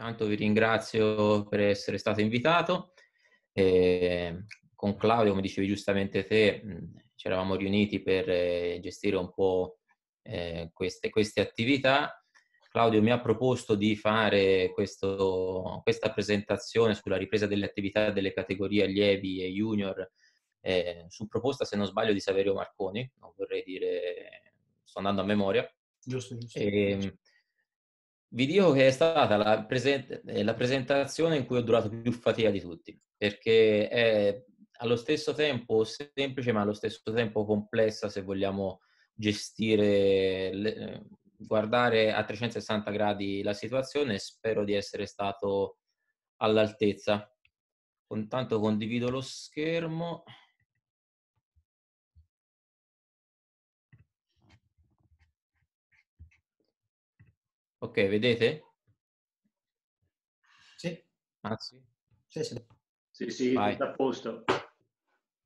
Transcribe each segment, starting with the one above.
Intanto vi ringrazio per essere stato invitato. E con Claudio, come dicevi giustamente te, ci eravamo riuniti per eh, gestire un po' eh, queste, queste attività. Claudio mi ha proposto di fare questo, questa presentazione sulla ripresa delle attività delle categorie allievi e junior eh, su proposta, se non sbaglio, di Saverio Marconi, non vorrei dire, sto andando a memoria. Giusto, giusto. E, ehm, vi dico che è stata la, present- eh, la, presentazione in cui ho durato più fatica di tutti, perché è allo stesso tempo semplice, ma allo stesso tempo complessa se vogliamo gestire, le, eh, guardare a 360 gradi la situazione. Spero di essere stato all'altezza. Intanto condivido lo schermo. Ok, vedete? Sì. Massi? sì. Sì, sì. Sì, tutto a posto.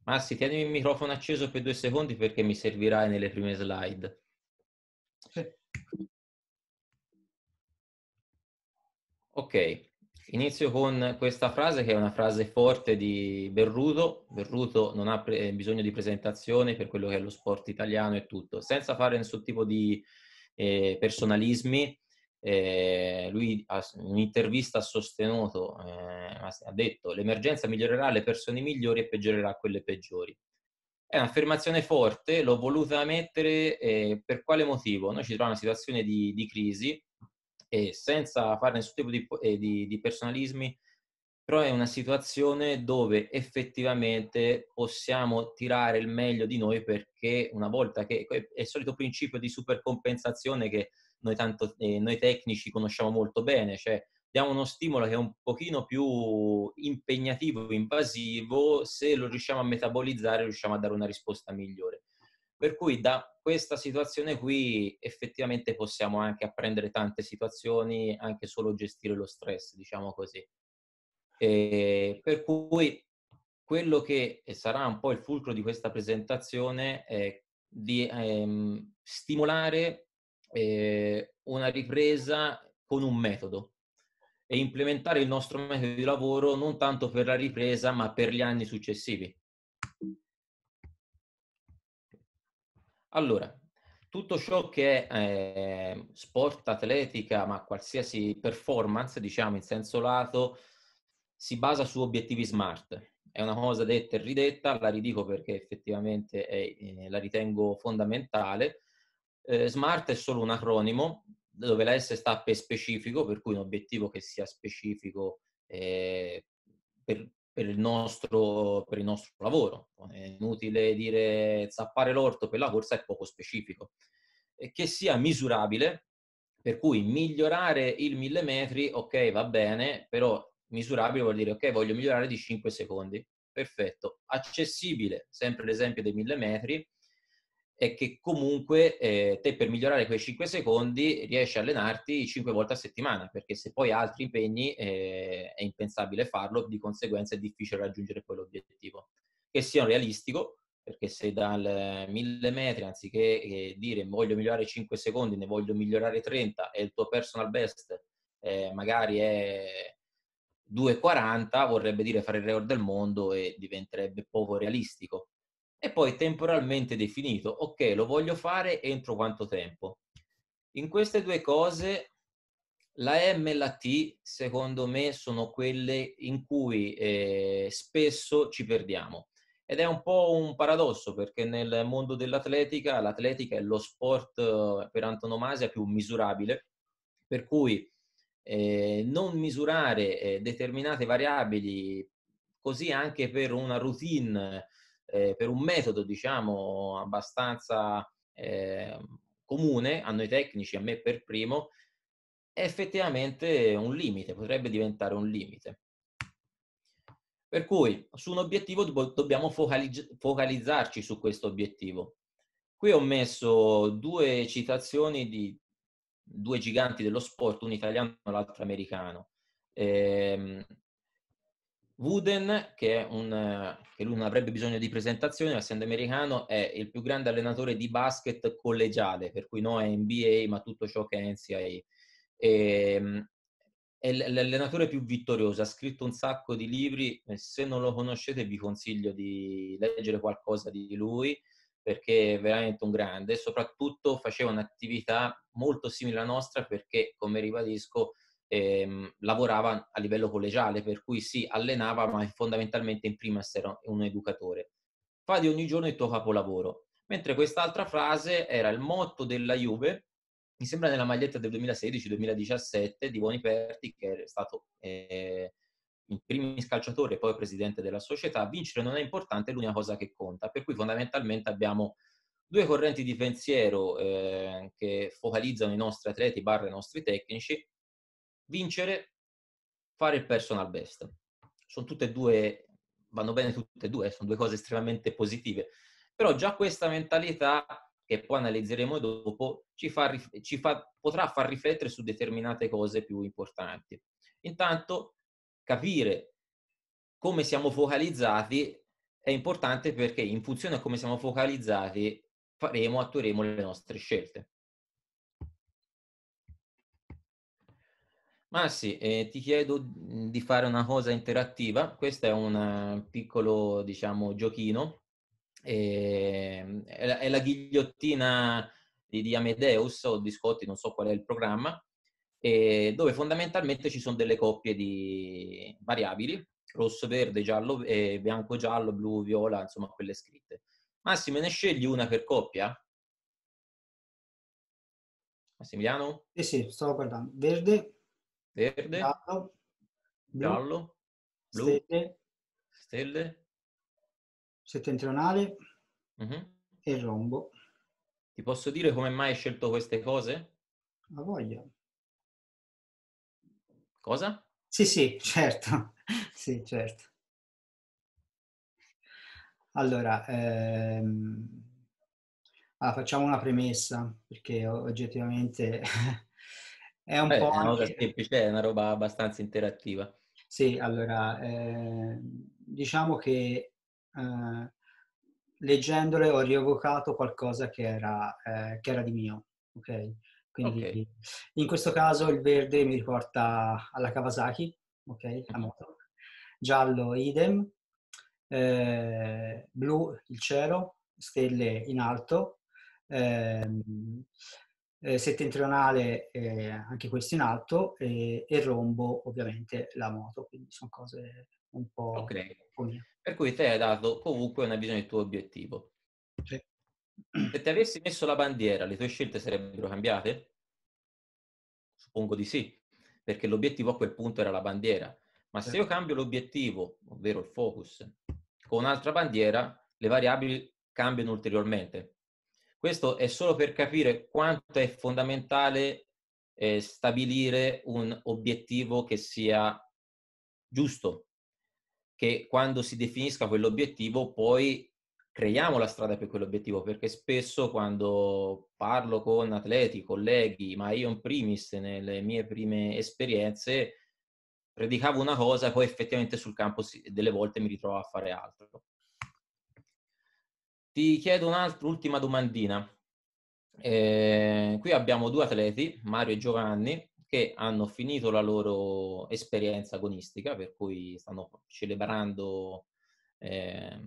Massi, tieni il microfono acceso per due secondi perché mi servirai nelle prime slide. Sì. Ok, inizio con questa frase che è una frase forte di Berruto. Berruto non ha pre- eh, bisogno di presentazione per quello che è lo sport italiano e tutto. Senza fare nessun tipo di eh, personalismi, eh, lui in un'intervista ha sostenuto, eh, ha detto l'emergenza migliorerà le persone migliori e peggiorerà quelle peggiori. È un'affermazione forte, l'ho voluta mettere eh, per quale motivo? Noi ci troviamo in una situazione di, di crisi e senza fare nessun tipo di, eh, di, di, personalismi, però è una situazione dove effettivamente possiamo tirare il meglio di noi perché una volta che è il solito principio di supercompensazione che noi, tanto, eh, noi tecnici conosciamo molto bene, cioè diamo uno stimolo che è un pochino più impegnativo, invasivo, se lo riusciamo a metabolizzare riusciamo a dare una risposta migliore. Per cui da questa situazione qui effettivamente possiamo anche apprendere tante situazioni, anche solo gestire lo stress, diciamo così. E per cui quello che sarà un po' il fulcro di questa presentazione è di ehm, stimolare eh, una ripresa con un metodo e implementare il nostro metodo di lavoro non tanto per la ripresa ma per gli anni successivi. Allora, tutto ciò che è eh, sport, atletica, ma qualsiasi performance, diciamo in senso lato, si basa su obiettivi smart. È una cosa detta e ridetta, la ridico perché effettivamente è, eh, la ritengo fondamentale, eh, SMART è solo un acronimo dove la S sta per specifico, per cui un obiettivo che sia specifico eh, per, per, il nostro, per, il nostro, lavoro. È inutile dire zappare l'orto per la corsa è poco specifico. E che sia misurabile, per cui migliorare il mille metri, ok, va bene, però misurabile vuol dire ok, voglio migliorare di 5 secondi. Perfetto. Accessibile, sempre l'esempio dei mille metri, è che comunque eh, te per migliorare quei 5 secondi riesci a allenarti 5 volte a settimana, perché se poi hai altri impegni eh, è impensabile farlo, di conseguenza è difficile raggiungere quell'obiettivo. Che sia realistico, perché se dal 1000 metri, anziché eh, dire voglio migliorare 5 secondi, ne voglio migliorare 30 e il tuo personal best eh, magari è 2,40, vorrebbe dire fare il record del mondo e diventerebbe poco realistico e poi temporalmente definito, ok, lo voglio fare entro quanto tempo. In queste due cose la M e la T secondo me sono quelle in cui eh, spesso ci perdiamo ed è un po' un paradosso perché nel mondo dell'atletica l'atletica è lo sport eh, per antonomasia più misurabile, per cui eh, non misurare eh, determinate variabili così anche per una routine eh, per un metodo diciamo abbastanza eh, comune a noi tecnici, a me per primo, è effettivamente un limite, potrebbe diventare un limite. Per cui su un obiettivo dobbiamo focalizzarci su questo obiettivo. Qui ho messo due citazioni di due giganti dello sport, un italiano e l'altro americano. Eh, Wooden, che, un, eh, che, lui non avrebbe bisogno di presentazione, essendo americano, è il più grande allenatore di basket collegiale, per cui no è NBA, ma tutto ciò che è NCAA. E, ehm, è l'allenatore più vittorioso, ha scritto un sacco di libri, se non lo conoscete vi consiglio di leggere qualcosa di lui, perché è veramente un grande, soprattutto faceva un'attività molto simile alla nostra, perché, come ribadisco, ehm, lavorava a livello collegiale, per cui si allenava, ma fondamentalmente in prima era un educatore. Fa di ogni giorno il tuo capolavoro. Mentre quest'altra frase era il motto della Juve, mi sembra nella maglietta del 2016-2017 di Boniperti, che è stato eh, il primo scalciatore e poi presidente della società, vincere non è importante, è l'unica cosa che conta. Per cui fondamentalmente abbiamo due correnti di pensiero eh, che focalizzano i nostri atleti barra i nostri tecnici vincere, fare il personal best. Sono tutte e due, vanno bene tutte e due, sono due cose estremamente positive. Però già questa mentalità, che poi analizzeremo dopo, ci fa, ci fa, potrà far riflettere su determinate cose più importanti. Intanto capire come siamo focalizzati è importante perché in funzione a come siamo focalizzati faremo, attueremo le nostre scelte. Massi, eh, ti chiedo mhmm, di fare una cosa interattiva. Questo è un eh, piccolo, diciamo, giochino. Eh, è, la, è, la, ghigliottina di, di, Amedeus o di Scotti, non so qual è il programma, eh, dove fondamentalmente ci sono delle coppie di variabili, rosso, verde, giallo, eh, bianco, giallo, blu, viola, insomma, quelle scritte. Massi, me ne scegli una per coppia? Massimiliano? Sì, sì, stavo guardando. Verde, verde, giallo, giallo blu, stelle, stelle, settentrionale uh-huh. e rombo. Ti posso dire come mai hai scelto queste cose? La voglia. Cosa? Sì, sì, certo. sì, certo. Allora, ehm... allora, ah, facciamo una premessa, perché oggettivamente È un Beh, po'... È una cosa semplice, è una roba abbastanza interattiva. Sì, allora, eh, diciamo che eh, leggendole ho rievocato qualcosa che era, eh, che era di mio, ok? Quindi okay. in questo caso il verde mi riporta alla Kawasaki, ok? A mhm. moto. Giallo idem, eh, blu il cielo, stelle in alto, ehm, eh, settentrionale eh, anche questo in alto e, e, rombo ovviamente la moto, quindi sono cose un po'... Ok, per cui te hai dato comunque una visione del tuo obiettivo. Sì. Se ti avessi messo la bandiera, le tue scelte sarebbero cambiate? Suppongo di sì, perché l'obiettivo a quel punto era la bandiera. Ma se io cambio l'obiettivo, ovvero il focus, con un'altra bandiera, le variabili cambiano ulteriormente. Questo è solo per capire quanto è fondamentale eh, stabilire un obiettivo che sia giusto, che quando si definisca quell'obiettivo poi creiamo la strada per quell'obiettivo, perché spesso quando parlo con atleti, colleghi, ma io in primis nelle mie prime esperienze, predicavo una cosa, e poi effettivamente sul campo delle volte mi ritrovo a fare altro. Ti chiedo un'ultima domandina. Eh, qui abbiamo due atleti, Mario e Giovanni, che hanno finito la loro esperienza agonistica, per cui stanno celebrando eh,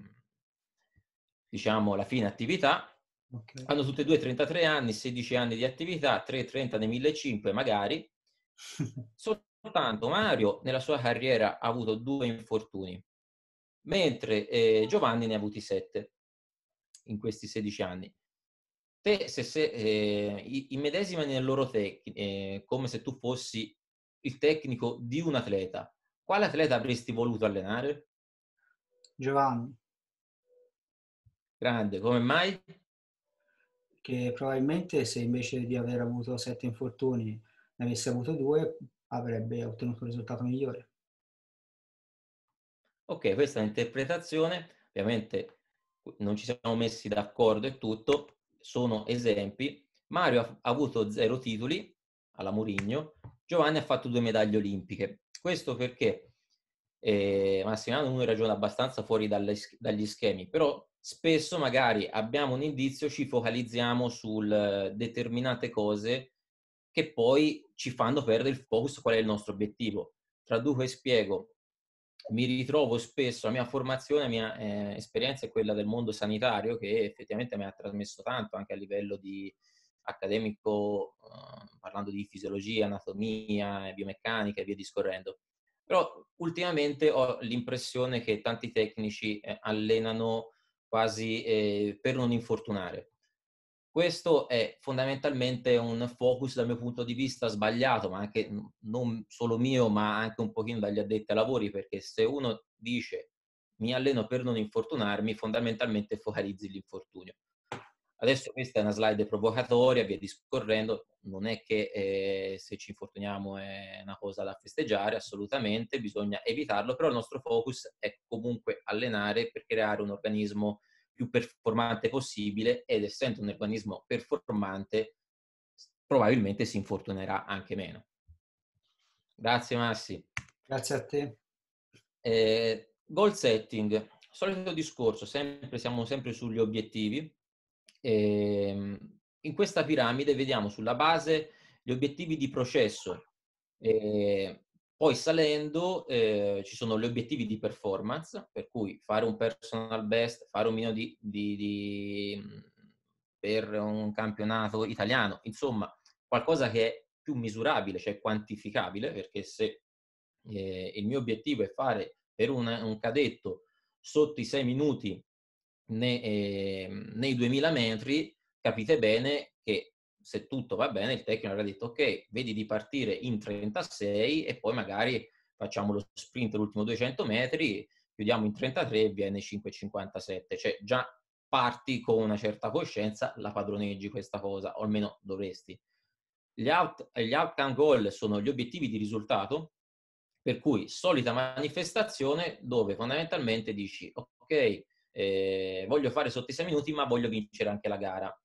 diciamo, la fine attività. Okay. Hanno tutti e due 33 anni, 16 anni di attività, 3,30 nei 1.500 magari. Soltanto Mario nella sua carriera ha avuto due infortuni, mentre eh, Giovanni ne ha avuti sette in questi 16 anni. Te se, se, eh, immedesima nel loro tecnico, eh, come se tu fossi il tecnico di un atleta. Quale atleta avresti voluto allenare? Giovanni. Grande, come mai? Che probabilmente se invece di aver avuto sette infortuni ne avesse avuto due, avrebbe ottenuto un risultato migliore. Ok, questa è l'interpretazione. ovviamente non ci siamo messi d'accordo e tutto, sono esempi. Mario ha, ha avuto zero titoli alla Murigno, Giovanni ha fatto due medaglie olimpiche. Questo perché eh, Massimiliano Nuno ragiona abbastanza fuori dalle, dagli schemi, però spesso magari abbiamo un indizio, ci focalizziamo su eh, determinate cose che poi ci fanno perdere il focus qual è il nostro obiettivo. Traduco e spiego, mi ritrovo spesso, la mia formazione, la mia eh, esperienza è quella del mondo sanitario che effettivamente mi ha trasmesso tanto anche a livello di accademico, eh, parlando di fisiologia, anatomia, eh, biomeccanica e via discorrendo. Però ultimamente ho l'impressione che tanti tecnici eh, allenano quasi eh, per non infortunare. Questo è fondamentalmente un focus dal mio punto di vista sbagliato, ma anche non solo mio, ma anche un pochino dagli addetti ai lavori, perché se uno dice mi alleno per non infortunarmi, fondamentalmente focalizzi l'infortunio. Adesso questa è una slide provocatoria, via discorrendo, non è che eh, se ci infortuniamo è una cosa da festeggiare, assolutamente, bisogna evitarlo, però il nostro focus è comunque allenare per creare un organismo più performante possibile ed essendo un organismo performante probabilmente si infortunerà anche meno. Grazie Massi. Grazie a te. Eh, goal setting, solito discorso, sempre, siamo sempre sugli obiettivi. Eh, in questa piramide vediamo sulla base gli obiettivi di processo, eh, poi salendo eh, ci sono gli obiettivi di performance, per cui fare un personal best, fare un minimo di, di, di, mm, per un campionato italiano, insomma qualcosa che è più misurabile, cioè quantificabile, perché se eh, il mio obiettivo è fare per una, un cadetto sotto i sei minuti nei, eh, nei 2000 metri, capite bene che se tutto va bene, il tecnico avrà detto ok, vedi di partire in 36 e poi magari facciamo lo sprint l'ultimo 200 metri, chiudiamo in 33 e viene 5,57. Cioè già parti con una certa coscienza, la padroneggi questa cosa, o almeno dovresti. Gli, out, gli outcome goal sono gli obiettivi di risultato, per cui solita manifestazione dove fondamentalmente dici ok, eh, voglio fare sotto i 6 minuti ma voglio vincere anche la gara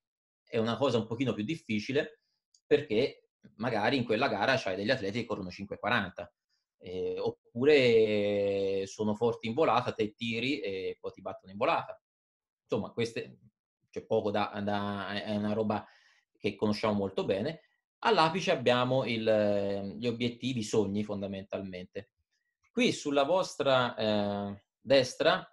è una cosa un pochino più difficile perché magari in quella gara c'hai degli atleti che corrono 5,40 eh, oppure sono forti in volata, te tiri e poi ti battono in volata. Insomma, queste, c'è poco da, da è una roba che conosciamo molto bene. All'apice abbiamo il, gli obiettivi, i sogni fondamentalmente. Qui sulla vostra eh, destra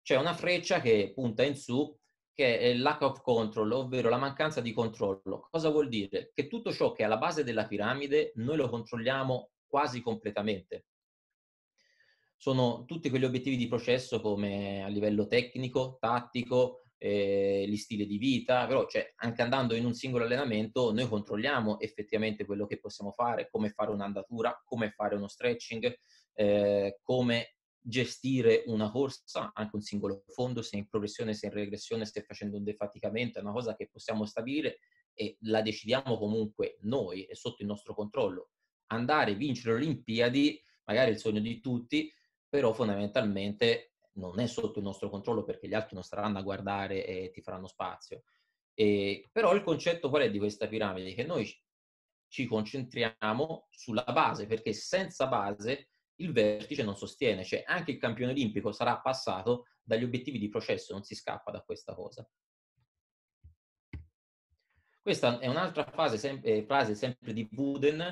c'è una freccia che punta in su che è il lack of control, ovvero la mancanza di controllo. Cosa vuol dire? Che tutto ciò che è alla base della piramide noi lo controlliamo quasi completamente. Sono tutti quegli obiettivi di processo come a livello tecnico, tattico, eh, gli stili di vita, però cioè, anche andando in un singolo allenamento noi controlliamo effettivamente quello che possiamo fare, come fare un'andatura, come fare uno stretching, eh, come gestire una corsa, anche un singolo fondo, se in progressione, se in regressione, se facendo un defaticamento, è una cosa che possiamo stabilire e la decidiamo comunque noi, è sotto il nostro controllo. Andare, a vincere le Olimpiadi, magari è il sogno di tutti, però fondamentalmente non è sotto il nostro controllo perché gli altri non staranno a guardare e ti faranno spazio. E, però il concetto qual è di questa piramide? Che noi ci concentriamo sulla base, perché senza base il vertice non sostiene, cioè anche il campione olimpico sarà passato dagli obiettivi di processo, non si scappa da questa cosa. Questa è un'altra frase sempre, eh, frase sempre di Buden,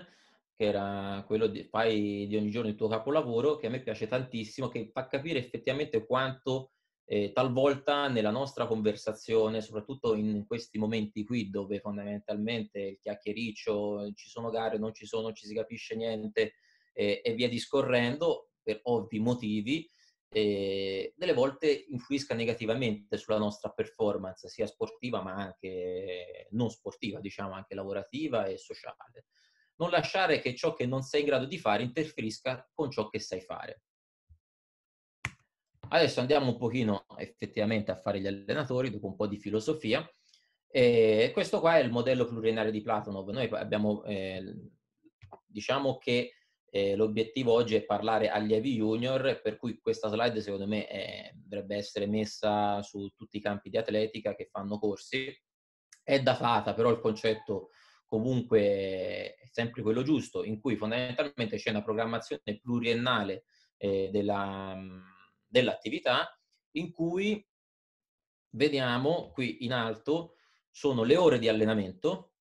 che era quello di fai di ogni giorno il tuo capolavoro, che a me piace tantissimo, che fa capire effettivamente quanto eh, talvolta nella nostra conversazione, soprattutto in questi momenti qui dove fondamentalmente il chiacchiericcio, ci sono gare, non ci sono, non ci si capisce niente, eh, e via discorrendo, per ovvi motivi, eh, delle volte influisca negativamente sulla nostra performance, sia sportiva ma anche non sportiva, diciamo anche lavorativa e sociale. Non lasciare che ciò che non sei in grado di fare interferisca con ciò che sai fare. Adesso andiamo un pochino effettivamente a fare gli allenatori, dopo un po' di filosofia. E eh, questo qua è il modello pluriennale di Platonov. Noi abbiamo, eh, diciamo che eh, l'obiettivo oggi è parlare agli AV junior, per cui questa slide secondo me è, dovrebbe essere messa su tutti i campi di atletica che fanno corsi. È datata, però il concetto comunque è sempre quello giusto, in cui fondamentalmente c'è una programmazione pluriennale eh, della, dell'attività, in cui vediamo qui in alto sono le ore di allenamento,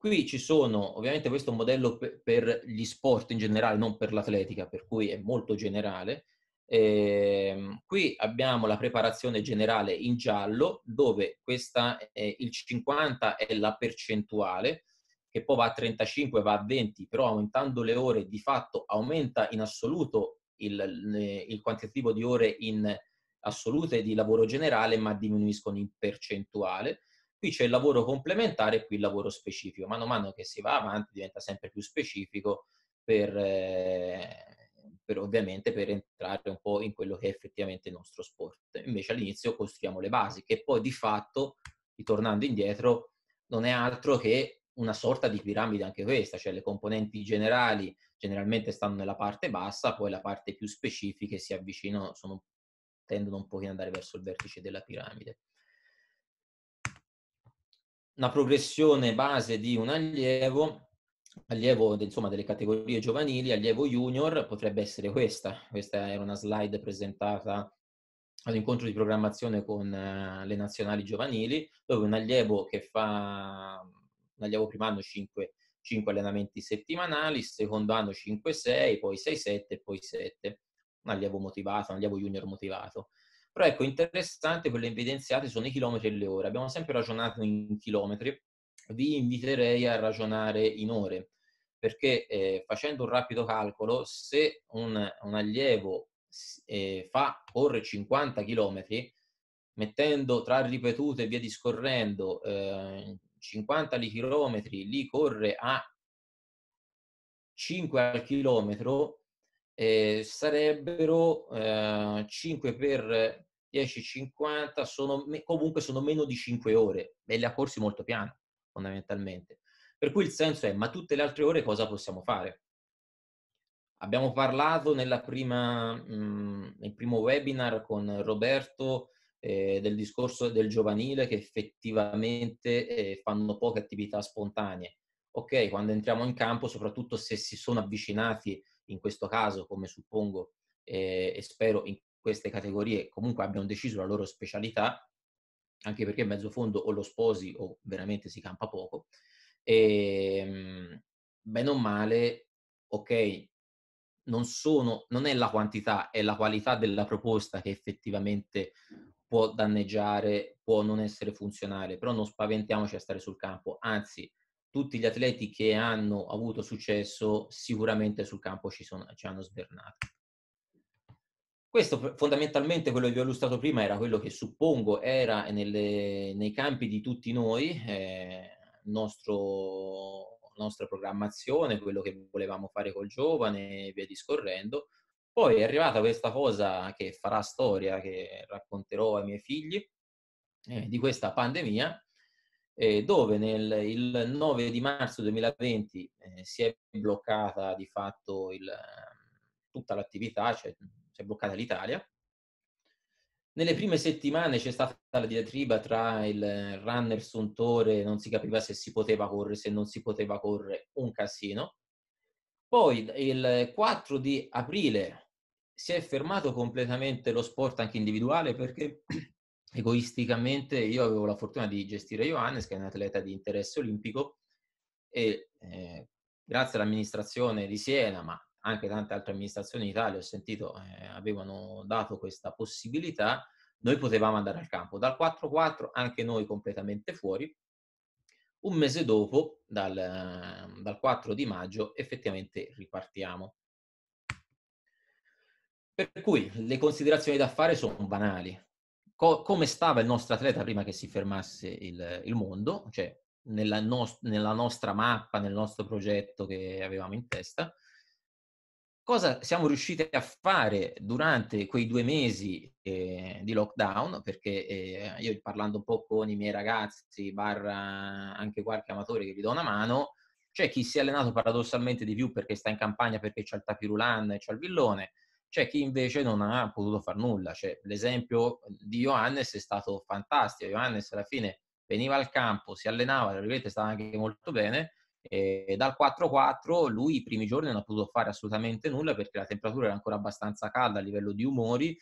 Qui ci sono, ovviamente questo è un modello per, gli sport in generale, non per l'atletica, per cui è molto generale. Eh, qui abbiamo la preparazione generale in giallo, dove questa è, il 50 è la percentuale, che poi va a 35, va a 20, però aumentando le ore di fatto aumenta in assoluto il, il quantitativo di ore in assolute di lavoro generale, ma diminuiscono in percentuale qui c'è il lavoro complementare e qui il lavoro specifico. Mano a mano che si va avanti diventa sempre più specifico per, eh, per, ovviamente per entrare un po' in quello che è effettivamente il nostro sport. Invece all'inizio costruiamo le basi, che poi di fatto, ritornando indietro, non è altro che una sorta di piramide anche questa, cioè le componenti generali generalmente stanno nella parte bassa, poi la parte più specifica si avvicinano, sono, tendono un pochino ad andare verso il vertice della piramide una progressione base di un allievo, allievo insomma, delle categorie giovanili, allievo junior, potrebbe essere questa. Questa era una slide presentata all'incontro di programmazione con eh, le nazionali giovanili, dove un allievo che fa un allievo primo anno 5, 5 allenamenti settimanali, secondo anno 5-6, poi 6-7 poi 7. Un allievo motivato, un allievo junior motivato. Però ecco, interessante quelle evidenziate sono i chilometri e le ore. Abbiamo sempre ragionato in chilometri, vi inviterei a ragionare in ore, perché eh, facendo un rapido calcolo, se un, un allievo eh, fa correre 50 chilometri, mettendo tra ripetute e via discorrendo eh, 50 li chilometri, lì corre a 5 al chilometro, eh, sarebbero eh, 5 per 10.50, sono, comunque sono meno di 5 ore e le ha corsi molto piano, fondamentalmente. Per cui il senso è, ma tutte le altre ore cosa possiamo fare? Abbiamo parlato prima, nel primo webinar con Roberto eh, del discorso del giovanile che effettivamente eh, fanno poche attività spontanee. Ok, quando entriamo in campo, soprattutto se si sono avvicinati, in questo caso, come suppongo eh, e spero in queste categorie comunque abbiano deciso la loro specialità, anche perché mezzo fondo o lo sposi o veramente si campa poco. E, ehm, bene o male, ok, non, sono, non è la quantità, è la qualità della proposta che effettivamente può danneggiare, può non essere funzionale, però non spaventiamoci a stare sul campo, anzi tutti gli atleti che hanno avuto successo sicuramente sul campo ci, sono, ci hanno svernato. Questo fondamentalmente, quello che vi ho illustrato prima, era quello che suppongo era nelle, nei campi di tutti noi, eh, nostro, nostra programmazione, quello che volevamo fare col giovane e via discorrendo. Poi è arrivata questa cosa che farà storia, che racconterò ai miei figli, eh, di questa pandemia, eh, dove nel, il 9 di marzo 2020 eh, si è bloccata di fatto il, tutta l'attività, cioè si è cioè, bloccata l'Italia. Nelle prime settimane c'è stata la diatriba tra il runner suntore, non si capiva se si poteva correre, se non si poteva correre, un casino. Poi il 4 di aprile si è fermato completamente lo sport anche individuale perché egoisticamente io avevo la fortuna di gestire Johannes che è un atleta di interesse olimpico e eh, grazie all'amministrazione di Siena ma anche tante altre amministrazioni in Italia, ho sentito, eh, avevano dato questa possibilità, noi potevamo andare al campo. Dal 4-4 anche noi completamente fuori. Un mese dopo, dal, ehm, dal 4 di maggio, effettivamente ripartiamo. Per cui le considerazioni da fare sono banali. Co- come stava il nostro atleta prima che si fermasse il, il mondo, cioè nella, no- nella nostra mappa, nel nostro progetto che avevamo in testa, cosa siamo riusciti a fare durante quei due mesi eh, di lockdown, perché eh, io parlando un po' con i miei ragazzi, barra anche qualche amatore che vi do una mano, c'è chi si è allenato paradossalmente di più perché sta in campagna, perché c'è il tapirulan e c'è il villone, c'è chi invece non ha potuto fare nulla. Cioè, l'esempio di Johannes è stato fantastico. Johannes alla fine veniva al campo, si allenava, la stava anche molto bene, e dal 4-4 lui i primi giorni non ha potuto fare assolutamente nulla perché la temperatura era ancora abbastanza calda a livello di umori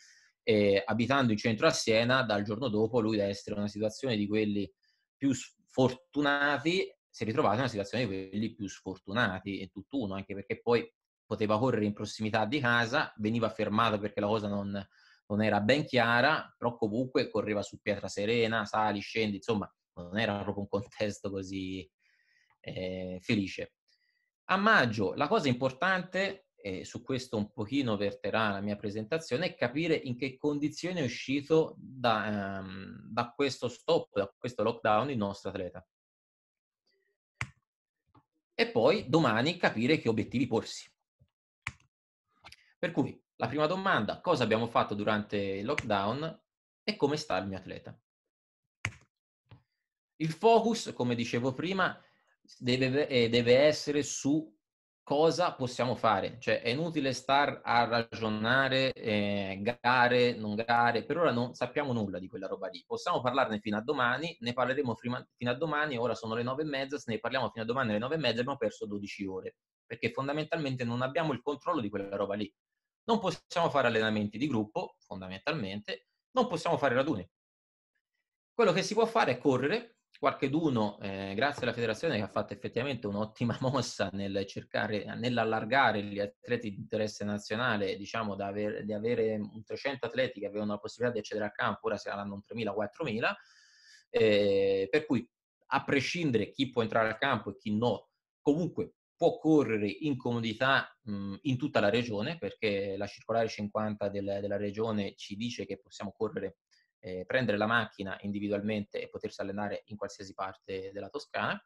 e abitando in centro a Siena dal giorno dopo lui da essere in una situazione di quelli più fortunati si è ritrovato in una situazione di quelli più sfortunati e tutt'uno anche perché poi poteva correre in prossimità di casa veniva fermato perché la cosa non, non era ben chiara però comunque correva su pietra serena sali, scendi insomma non era proprio un contesto così eh, felice. A maggio la cosa importante, e su questo un pochino verterà la mia presentazione, è capire in che condizione è uscito da, ehm, da questo stop, da questo lockdown il nostro atleta. E poi domani capire che obiettivi porsi. Per cui la prima domanda, cosa abbiamo fatto durante il lockdown e come sta il mio atleta? Il focus, come dicevo prima, deve, eh, deve essere su cosa possiamo fare. Cioè è inutile star a ragionare, eh, gare, non gare, per ora non sappiamo nulla di quella roba lì. Possiamo parlarne fino a domani, ne parleremo prima, fino a domani, ora sono le nove e mezza, se ne parliamo fino a domani alle nove e mezza abbiamo perso 12 ore, perché fondamentalmente non abbiamo il controllo di quella roba lì. Non possiamo fare allenamenti di gruppo, fondamentalmente, non possiamo fare raduni. Quello che si può fare è correre, qualcheduno, eh, grazie alla federazione, che ha fatto effettivamente un'ottima mossa nel cercare, nell'allargare gli atleti di interesse nazionale, diciamo da aver, di avere 300 atleti che avevano la possibilità di accedere al campo, ora saranno 3.000-4.000, eh, per cui a prescindere chi può entrare al campo e chi no, comunque può correre in comodità mh, mm, in tutta la regione, perché la circolare 50 del, della regione ci dice che possiamo correre eh, prendere la macchina individualmente e potersi allenare in qualsiasi parte della Toscana.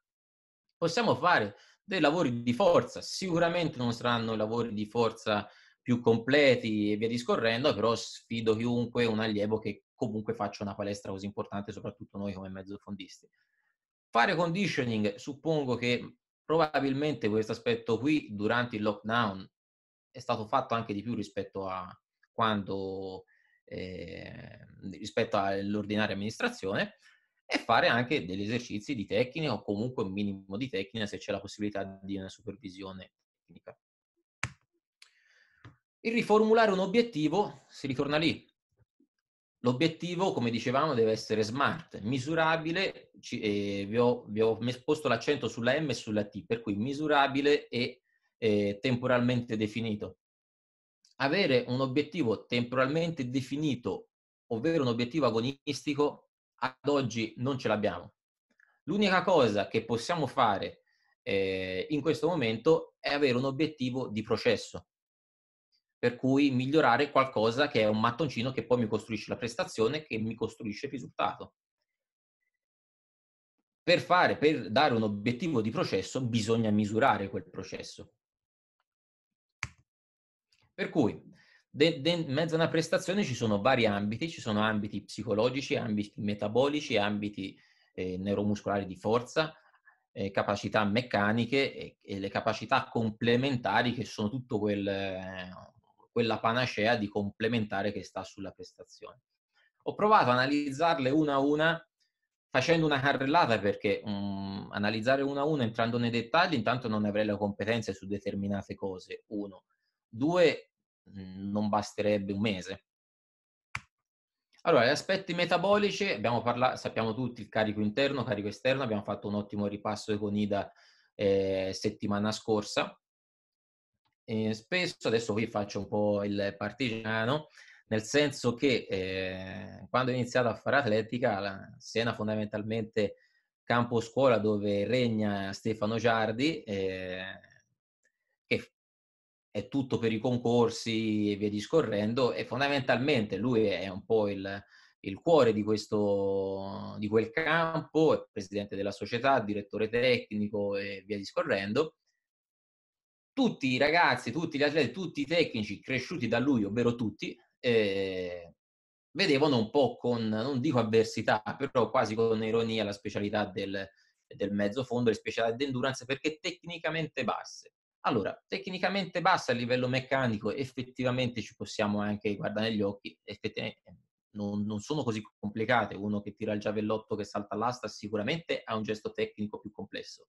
Possiamo fare dei lavori di forza, sicuramente non saranno lavori di forza più completi e via discorrendo, però sfido chiunque un allievo che comunque faccia una palestra così importante, soprattutto noi come mezzofondisti. Fare conditioning, suppongo che probabilmente questo aspetto qui durante il lockdown è stato fatto anche di più rispetto a quando eh, rispetto all'ordinaria amministrazione e fare anche degli esercizi di tecnica o comunque un minimo di tecnica se c'è la possibilità di una supervisione tecnica. Il riformulare un obiettivo, si ritorna lì. L'obiettivo, come dicevamo, deve essere smart, misurabile, ci, eh, vi, ho, vi ho posto l'accento sulla M e sulla T, per cui misurabile e eh, temporalmente definito. Avere un obiettivo temporalmente definito ovvero un obiettivo agonistico, ad oggi non ce l'abbiamo. L'unica cosa che possiamo fare eh, in questo momento è avere un obiettivo di processo, per cui migliorare qualcosa che è un mattoncino che poi mi costruisce la prestazione, che mi costruisce il risultato. Per, fare, per dare un obiettivo di processo bisogna misurare quel processo. Per cui de, de, in mezzo a una prestazione ci sono vari ambiti, ci sono ambiti psicologici, ambiti metabolici, ambiti eh, neuromuscolari di forza, eh, capacità meccaniche e, e, le capacità complementari che sono tutto quel, eh, quella panacea di complementare che sta sulla prestazione. Ho provato a analizzarle una a una facendo una carrellata perché um, analizzare una a una entrando nei dettagli intanto non avrei le competenze su determinate cose, uno. Due, Mhmm, non basterebbe un mese. Allora, gli aspetti metabolici, parlato, sappiamo tutti il carico interno, carico esterno, abbiamo fatto un ottimo ripasso con Ida eh, settimana scorsa. E spesso, adesso qui faccio un po' il partigiano, nel senso che eh, quando ho iniziato a fare atletica, la Siena fondamentalmente campo scuola dove regna Stefano Giardi, eh, è tutto per i concorsi e via discorrendo e fondamentalmente lui è un po' il, il cuore di, questo, di quel campo, è presidente della società, direttore tecnico e via discorrendo. Tutti i ragazzi, tutti gli atleti, tutti i tecnici cresciuti da lui, ovvero tutti, eh, vedevano un po' con, non dico avversità, però quasi con ironia la specialità del, del mezzo fondo, le specialità di endurance perché tecnicamente basse. Allora, tecnicamente bassa a livello meccanico, effettivamente ci possiamo anche guardare negli occhi, eh, non, non, sono così complicate. Uno che tira il giavellotto che salta all'asta sicuramente ha un gesto tecnico più complesso.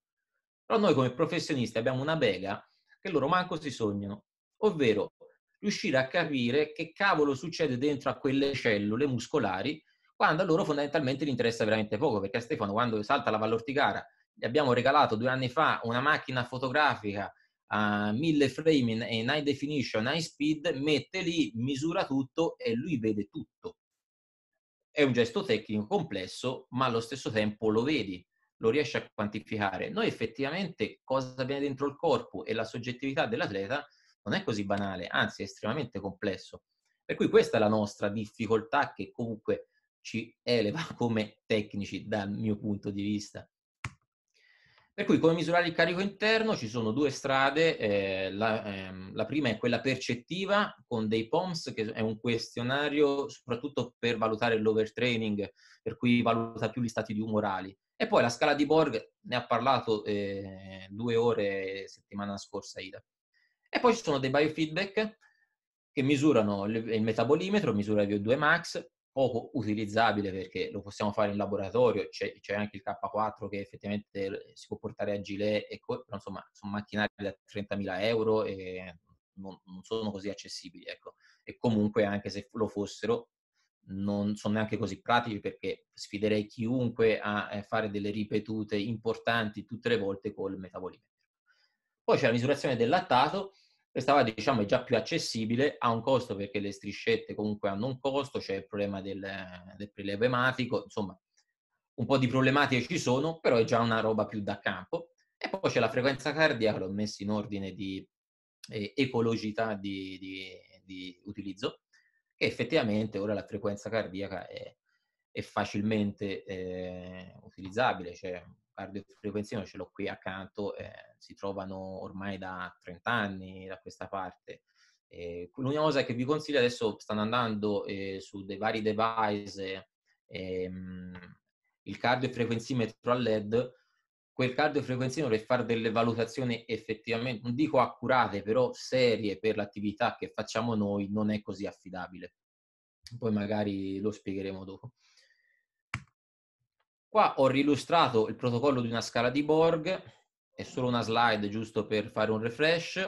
Però noi come professionisti abbiamo una bega che loro manco si sognano, ovvero riuscire a capire che cavolo succede dentro a quelle cellule muscolari quando a loro fondamentalmente gli interessa veramente poco, perché a Stefano quando salta la Vallortigara gli abbiamo regalato due anni fa una macchina fotografica a 1000 frame in, in high definition, high speed, mette lì, misura tutto e lui vede tutto. È un gesto tecnico complesso, ma allo stesso tempo lo vedi, lo riesci a quantificare. Noi effettivamente cosa avviene dentro il corpo e la soggettività dell'atleta non è così banale, anzi è estremamente complesso. Per cui questa è la nostra difficoltà che comunque ci eleva come tecnici dal mio punto di vista. Per cui come misurare il carico interno ci sono due strade, eh, la, ehm, la, prima è quella percettiva con dei POMS che è un questionario soprattutto per valutare l'overtraining, per cui valuta più gli stati di umorali. E poi la scala di Borg, ne ha parlato eh, due ore settimana scorsa Ida. E poi ci sono dei biofeedback che misurano il metabolimetro, misura VO2 max, poco utilizzabile perché lo possiamo fare in laboratorio, c'è, c'è, anche il K4 che effettivamente eh, si può portare a gilet, e co- però insomma sono macchinari da 30.000 euro e non, non sono così accessibili. Ecco. E comunque anche se lo fossero non sono neanche così pratici perché sfiderei chiunque a eh, fare delle ripetute importanti tutte le volte col metabolimetro. Poi c'è la misurazione del lattato questa parte diciamo è già più accessibile, ha un costo perché le striscette comunque hanno un costo, c'è cioè il problema del, del prelevo ematico, insomma un po' di problematiche ci sono, però è già una roba più da campo. E poi c'è la frequenza cardiaca, l'ho messa in ordine di eh, ecologità di, di, di, utilizzo, che effettivamente ora la frequenza cardiaca è, è facilmente eh, utilizzabile, cioè cardiofrequenzino ce l'ho qui accanto, eh, si trovano ormai da 30 anni da questa parte. Eh, l'unica cosa che vi consiglio adesso stanno andando eh, su dei vari device ehm, il cardiofrequenzimetro a LED, quel cardiofrequenzino per fare delle valutazioni effettivamente, non dico accurate, però serie per l'attività che facciamo noi, non è così affidabile. Poi magari lo spiegheremo dopo. Qua ho rilustrato il protocollo di una scala di Borg, è solo una slide giusto per fare un refresh,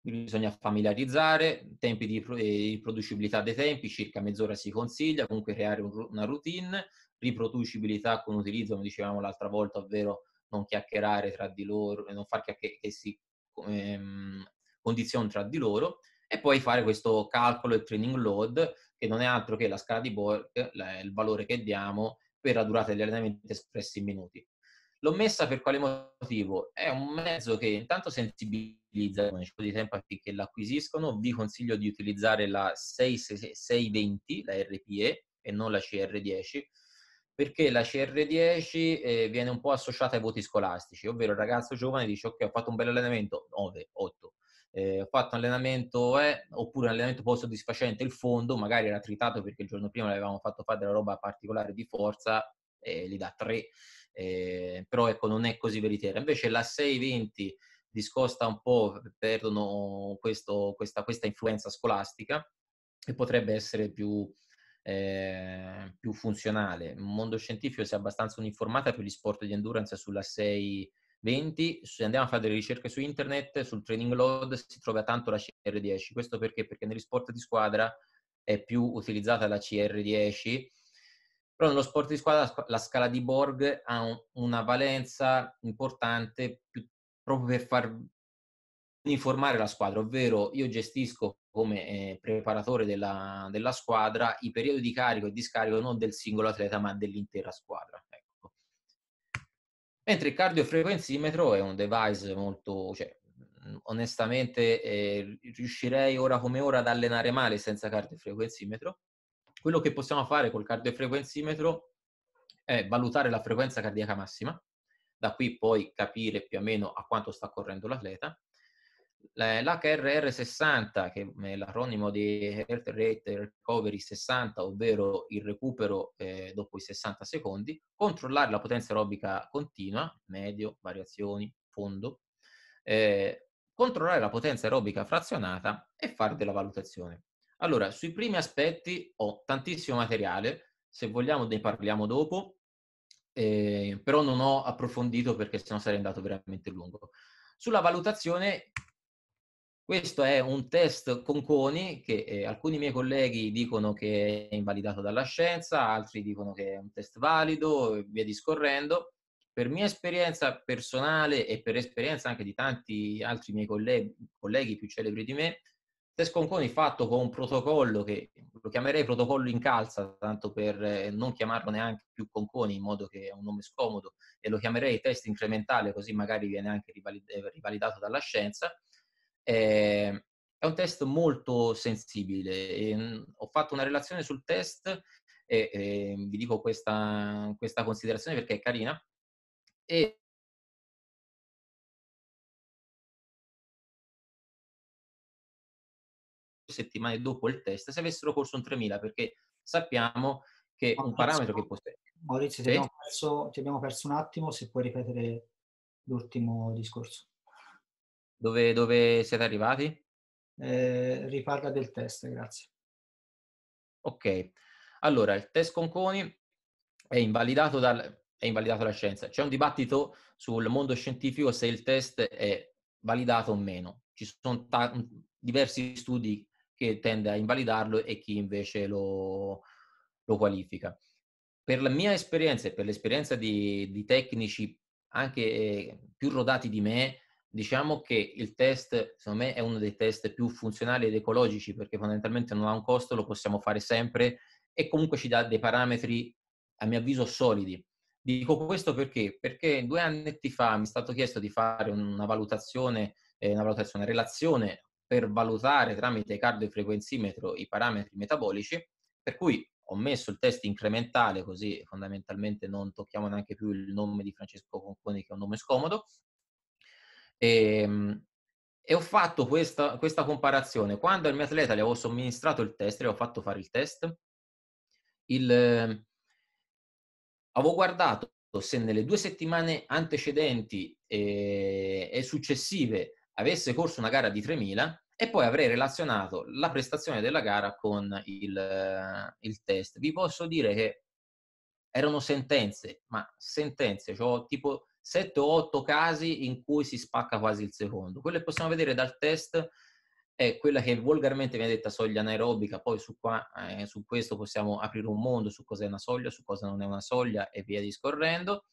bisogna familiarizzare, tempi di riproducibilità eh, dei tempi, circa mezz'ora si consiglia, comunque creare una routine, riproducibilità con utilizzo, come dicevamo l'altra volta, ovvero non chiacchierare tra di loro, eh, non far che, che si ehm, condizioni tra di loro, e poi fare questo calcolo e training load, che non è altro che la scala di Borg, il valore che diamo per la durata degli allenamenti espressi in minuti. L'ho messa per quale motivo? È un mezzo che intanto sensibilizza, un po' di tempo affinché l'acquisiscono, vi consiglio di utilizzare la 620, la RPE e non la CR10, perché la CR10 eh, viene un po' associata ai voti scolastici, ovvero il ragazzo giovane dice ok ho fatto un bel allenamento, 9, 8, eh, ho fatto allenamento eh, oppure un allenamento poco soddisfacente, il fondo magari era tritato perché il giorno prima l'avevamo fatto fare della roba particolare di forza, eh, gli dà 3, eh, però ecco non è così veritiera. Invece la 620 discosta un po', perdono questo, questa, questa, influenza scolastica e potrebbe essere più, eh, più funzionale. Il mondo scientifico si è abbastanza uniformata per gli sport di endurance sulla 620 20, se andiamo a fare delle ricerche su internet, sul training load si trova tanto la CR10. Questo perché? Perché negli sport di squadra è più utilizzata la CR10, però nello sport di squadra la scala di Borg ha un, una valenza importante più, proprio per far uniformare la squadra, ovvero io gestisco come eh, preparatore della, della, squadra i periodi di carico e di scarico non del singolo atleta ma dell'intera squadra. Ecco. Mentre il cardiofrequenzimetro è un device molto, cioè, mm, onestamente eh, riuscirei ora come ora ad allenare male senza cardiofrequenzimetro. Quello che possiamo fare col cardiofrequenzimetro è valutare la frequenza cardiaca massima, da qui poi capire più o meno a quanto sta correndo l'atleta, L'HRR60, che è l'acronimo di Health Rate Recovery 60, ovvero il recupero eh, dopo i 60 secondi, controllare la potenza aerobica continua, medio, variazioni, fondo, eh, controllare la potenza aerobica frazionata e fare della valutazione. Allora, sui primi aspetti ho tantissimo materiale, se vogliamo ne parliamo dopo, eh, però non ho approfondito perché sennò sarei andato veramente lungo. Sulla valutazione questo è un test Conconi che eh, alcuni miei colleghi dicono che è invalidato dalla scienza, altri dicono che è un test valido e via discorrendo. Per mia esperienza personale e per esperienza anche di tanti altri miei colleghi, colleghi più celebri di me, test Conconi fatto con un protocollo che lo chiamerei protocollo in calza, tanto per eh, non chiamarlo neanche più Conconi in modo che è un nome scomodo, e lo chiamerei test incrementale così magari viene anche eh, rivalidato dalla scienza eh, è un test molto sensibile. E, ehm, ho fatto una relazione sul test e, e ehm, vi dico questa, questa, considerazione perché è carina. E, settimane dopo il test se avessero corso un 3000 perché sappiamo che Maurizio, un parametro che può essere Maurizio sì? ti, abbiamo perso, ti abbiamo perso un attimo se puoi ripetere l'ultimo discorso dove, dove siete arrivati? Eh, riparla del test, grazie. Ok, allora il test Conconi è invalidato, dal, è invalidato dalla scienza. C'è un dibattito sul mondo scientifico se il test è validato o meno. Ci sono ta- diversi studi che tende a invalidarlo e chi invece lo, lo qualifica. Per la mia esperienza e per l'esperienza di, di, tecnici anche eh, più rodati di me, diciamo che il test, secondo me, è uno dei test più funzionali ed ecologici perché fondamentalmente non ha un costo, lo possiamo fare sempre e comunque ci dà dei parametri, a mio avviso, solidi. Dico questo perché? Perché due anni fa mi è stato chiesto di fare una valutazione, eh, una valutazione, una relazione per valutare tramite cardiofrequenzimetro i parametri metabolici, per cui ho messo il test incrementale, così fondamentalmente non tocchiamo neanche più il nome di Francesco Conconi, che è un nome scomodo, e, ehm, e ho fatto questa, questa, comparazione. Quando al mio atleta gli avevo somministrato il test, gli ho fatto fare il test, il, eh, avevo guardato se nelle due settimane antecedenti e, ehm, e successive avesse corso una gara di 3000 e poi avrei relazionato la prestazione della gara con il, il test. Vi posso dire che erano sentenze, ma sentenze, cioè tipo 7 o 8 casi in cui si spacca quasi il secondo. Quello che possiamo vedere dal test è quella che volgarmente viene detta soglia anaerobica, poi su, qua, eh, su questo possiamo aprire un mondo su cos'è una soglia, su cosa non è una soglia e via discorrendo.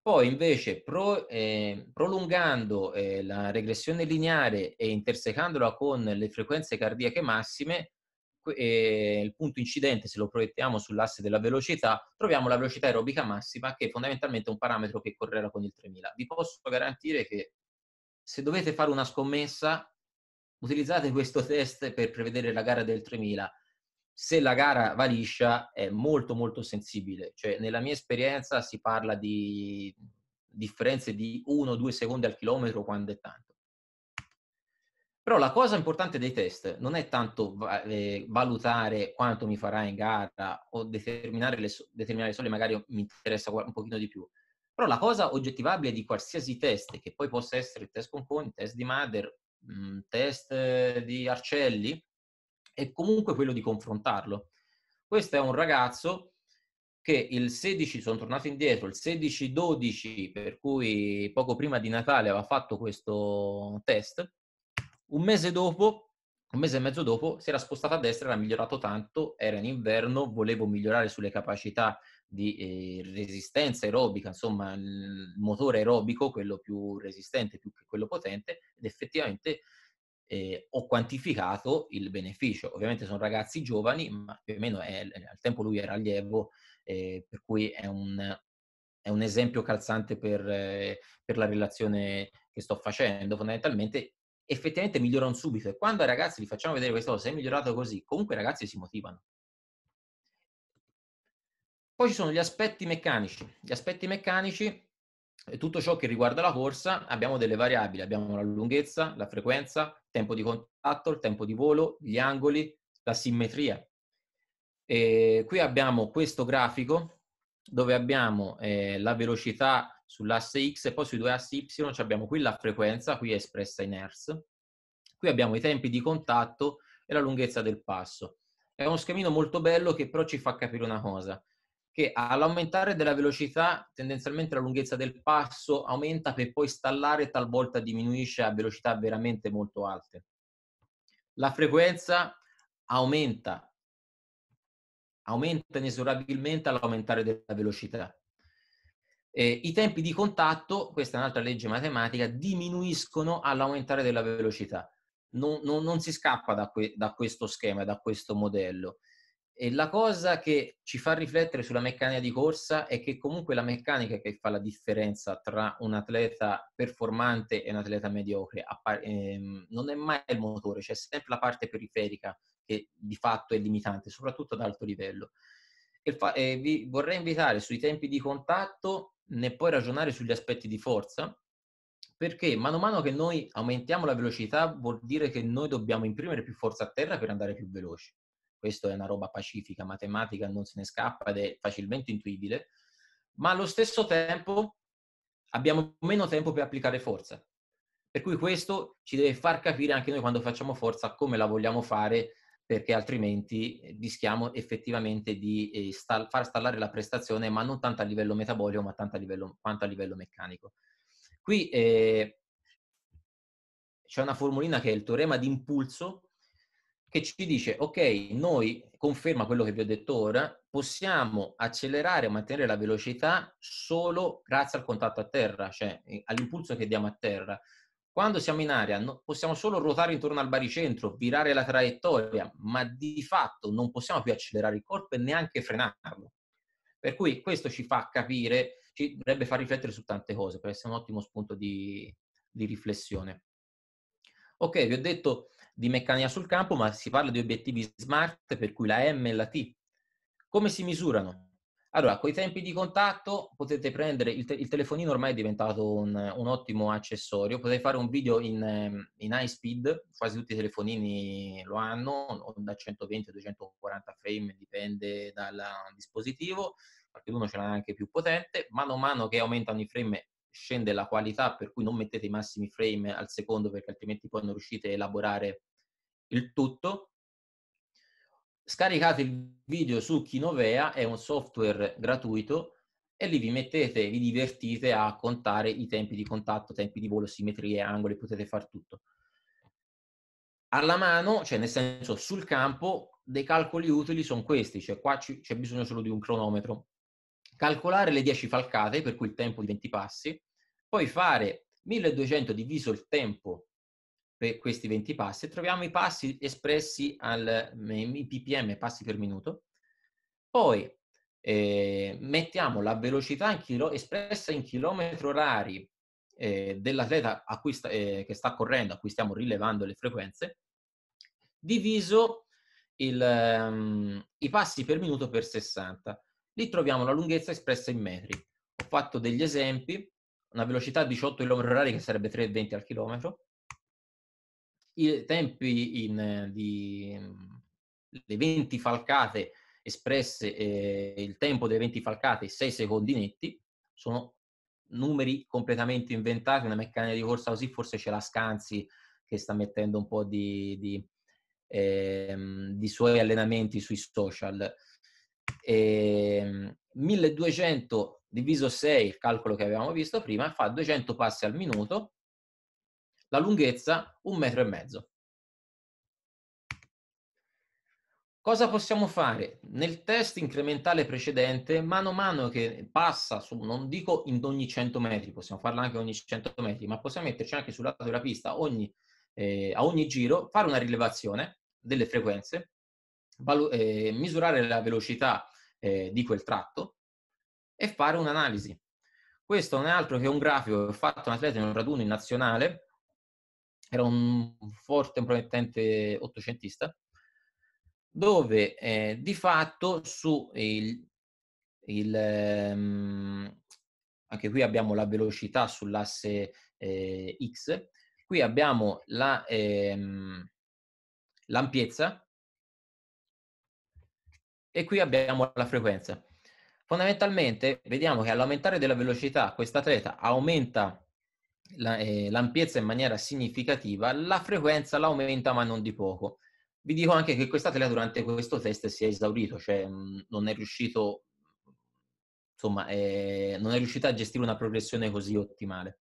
Poi invece pro, eh, prolungando eh, la regressione lineare e intersecandola con le frequenze cardiache massime eh, il punto incidente, se lo proiettiamo sull'asse della velocità, troviamo la velocità aerobica massima, che è fondamentalmente è un parametro che correla con il 3000. Vi posso garantire che se dovete fare una scommessa, utilizzate questo test per prevedere la gara del 3000. Se la gara va liscia è molto molto sensibile, cioè nella mia esperienza si parla di differenze di 1-2 secondi al chilometro quando è tanto però la cosa importante dei test non è tanto eh, valutare quanto mi farà in gara o determinare le, so- determinare sole, magari mi interessa un pochino di più. Però la cosa oggettivabile di qualsiasi test, che poi possa essere il test con Conconi, test di Mader, mh, mm, test di Arcelli, è comunque quello di confrontarlo. Questo è un ragazzo che il 16, sono tornato indietro, il 16-12, per cui poco prima di Natale aveva fatto questo test, un mese dopo, un mese e mezzo dopo, si era spostata a destra, era migliorato tanto, era in inverno, volevo migliorare sulle capacità di eh, resistenza aerobica, insomma il motore aerobico, quello più resistente più che quello potente, ed effettivamente eh, ho quantificato il beneficio. Ovviamente sono ragazzi giovani, ma più o meno è, eh, al tempo lui era allievo, eh, per cui è un, è un esempio calzante per, eh, per, la relazione che sto facendo. Fondamentalmente effettivamente migliorano subito e quando ai ragazzi li facciamo vedere questa cosa, se è migliorato così, comunque i ragazzi si motivano. Poi ci sono gli aspetti meccanici. Gli aspetti meccanici, eh, tutto ciò che riguarda la corsa, abbiamo delle variabili, abbiamo la lunghezza, la frequenza, il tempo di contatto, il tempo di volo, gli angoli, la simmetria. E qui abbiamo questo grafico dove abbiamo eh, la velocità sull'asse X e poi sui due assi Y abbiamo qui la frequenza, qui è espressa in Hertz, qui abbiamo i tempi di contatto e la lunghezza del passo. È uno schemino molto bello che però ci fa capire una cosa, che all'aumentare della velocità tendenzialmente la lunghezza del passo aumenta per poi stallare e talvolta diminuisce a velocità veramente molto alte. La frequenza aumenta, aumenta inesorabilmente all'aumentare della velocità eh, I tempi di contatto, questa è un'altra legge matematica, diminuiscono all'aumentare della velocità. Non, non, non si scappa da, que, da, questo schema, da questo modello. E la cosa che ci fa riflettere sulla meccanica di corsa è che comunque la meccanica che fa la differenza tra un atleta performante e un atleta mediocre. Appar- ehm, non è mai il motore, c'è sempre la parte periferica che di fatto è limitante, soprattutto ad alto livello. Fa- eh, vi vorrei invitare sui tempi di contatto ne puoi ragionare sugli aspetti di forza, perché mano a mano che noi aumentiamo la velocità vuol dire che noi dobbiamo imprimere più forza a terra per andare più veloci. Questa è una roba pacifica, matematica, non se ne scappa ed è facilmente intuibile, ma allo stesso tempo abbiamo meno tempo per applicare forza. Per cui questo ci deve far capire anche noi quando facciamo forza come la vogliamo fare perché altrimenti eh, rischiamo effettivamente di eh, stal- far stallare la prestazione, ma non tanto a livello metabolico, ma tanto a livello, quanto a livello meccanico. Qui eh, c'è una formulina che è il teorema di impulso, che ci dice, ok, noi, conferma quello che vi ho detto ora, possiamo accelerare o mantenere la velocità solo grazie al contatto a terra, cioè eh, all'impulso che diamo a terra. Quando siamo in aria no, possiamo solo ruotare intorno al baricentro, virare la traiettoria, ma di fatto non possiamo più accelerare il corpo e neanche frenarlo. Per cui questo ci fa capire, ci dovrebbe far riflettere su tante cose, per essere un ottimo spunto di, di riflessione. Ok, vi ho detto di meccanica sul campo, ma si parla di obiettivi smart, per cui la M e la T. Come si misurano? Allora, con i tempi di contatto potete prendere, il, te- il telefonino ormai è diventato un, un, ottimo accessorio, potete fare un video in, ehm, in, high speed, quasi tutti i telefonini lo hanno, da 120 240 frame, dipende dal dispositivo, perché uno ce l'ha anche più potente, mano a mano che aumentano i frame scende la qualità, per cui non mettete i massimi frame al secondo perché altrimenti poi non riuscite a elaborare il tutto, scaricate il video su Kinovea, è un software gratuito e lì vi mettete, vi divertite a contare i tempi di contatto, tempi di volo, simmetrie, angoli, potete fare tutto. Alla mano, cioè nel senso sul campo, dei calcoli utili sono questi, cioè qua c'è bisogno solo di un cronometro. Calcolare le 10 falcate, per cui il tempo di 20 passi, poi fare 1200 diviso il tempo questi 20 passi e troviamo i passi espressi al ppm, passi per minuto. Poi eh, mettiamo la velocità in chilo, espressa in chilometro orari eh, dell'atleta sta, eh, che sta correndo, a cui stiamo rilevando le frequenze, diviso il, um, i passi per minuto per 60. Lì troviamo la lunghezza espressa in metri. Ho fatto degli esempi, una velocità 18 km orari che sarebbe 3,20 al chilometro, i tempi in, eh, di, mm, le 20 falcate espresse, eh, il tempo delle 20 falcate, 6 secondi netti, sono numeri completamente inventati, una meccanica di corsa così forse ce la Scanzi che sta mettendo un po' di, di, ehm, di suoi allenamenti sui social. E, ehm, 1200 diviso 6, il calcolo che avevamo visto prima, fa 200 passi al minuto la lunghezza un metro e mezzo. Cosa possiamo fare? Nel test incrementale precedente, mano a mano che passa, su, non dico in ogni 100 metri, possiamo farla anche ogni 100 metri, ma possiamo metterci anche sul lato della pista ogni, eh, a ogni giro, fare una rilevazione delle frequenze, eh, misurare la velocità eh, di quel tratto e fare un'analisi. Questo non è altro che un grafico che ho fatto un atleta in un raduno in nazionale era un forte e promettente ottocentista, dove eh, di fatto su il, il ehm, anche qui abbiamo la velocità sull'asse eh, x, qui abbiamo la, ehm, l'ampiezza e qui abbiamo la frequenza. Fondamentalmente vediamo che all'aumentare della velocità questa atleta aumenta la, eh, l'ampiezza in maniera significativa, la frequenza l'aumenta ma non di poco. Vi dico anche che quest'atleta durante questo test si è esaurito, cioè mh, mm, non è riuscito insomma, eh, non è riuscita a gestire una progressione così ottimale.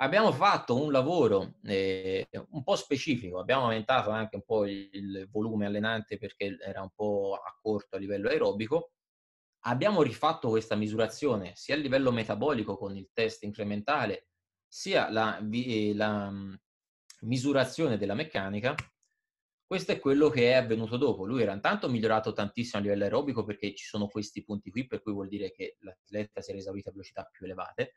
Abbiamo fatto un lavoro eh, un po' specifico, abbiamo aumentato anche un po' il volume allenante perché era un po' a corto a livello aerobico. Abbiamo rifatto questa misurazione sia a livello metabolico con il test incrementale, sia la, eh, la mhmm, misurazione della meccanica, questo è quello che è avvenuto dopo. Lui era intanto migliorato tantissimo a livello aerobico perché ci sono questi punti qui, per cui vuol dire che l'atleta si è esaurita a velocità più elevate.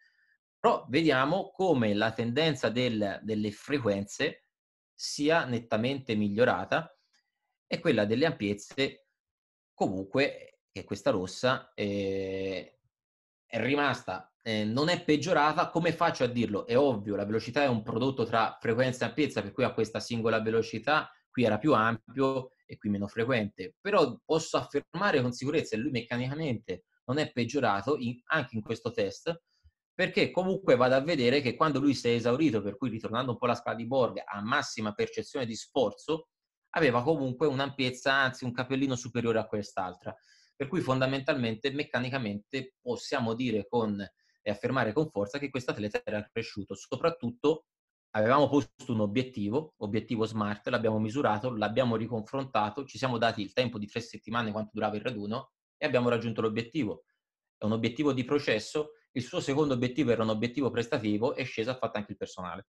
Però vediamo come la tendenza del, delle frequenze sia nettamente migliorata e quella delle ampiezze comunque, che è questa rossa, eh, è rimasta eh, non è peggiorata, come faccio a dirlo? È ovvio, la velocità è un prodotto tra frequenza e ampiezza, per cui a questa singola velocità qui era più ampio e qui meno frequente, però posso affermare con sicurezza che lui meccanicamente non è peggiorato in, anche in questo test, perché comunque vado a vedere che quando lui si è esaurito, per cui ritornando un po' alla scala di Borg, a massima percezione di sforzo, aveva comunque un'ampiezza, anzi un capellino superiore a quest'altra. Per cui fondamentalmente, meccanicamente, possiamo dire con e affermare con forza che questo atleta era cresciuto. Soprattutto avevamo posto un obiettivo, obiettivo smart, l'abbiamo misurato, l'abbiamo riconfrontato, ci siamo dati il tempo di tre settimane quanto durava il raduno e abbiamo raggiunto l'obiettivo. È un obiettivo di processo, il suo secondo obiettivo era un obiettivo prestativo e sceso ha fatto anche il personale.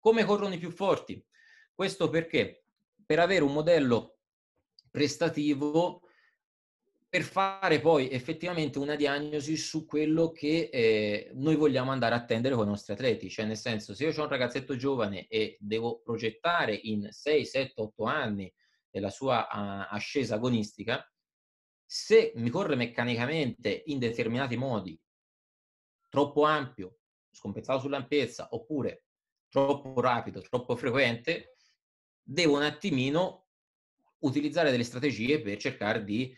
Come corrono i più forti? Questo perché per avere un modello prestativo per fare poi effettivamente una diagnosi su quello che eh, noi vogliamo andare a attendere con i nostri atleti, cioè nel senso se io ho un ragazzetto giovane e devo progettare in 6, 7, 8 anni la sua a, ascesa agonistica, se mi corre meccanicamente in determinati modi troppo ampio, scompensato sull'ampiezza, oppure troppo rapido, troppo frequente, devo un attimino utilizzare delle strategie per cercare di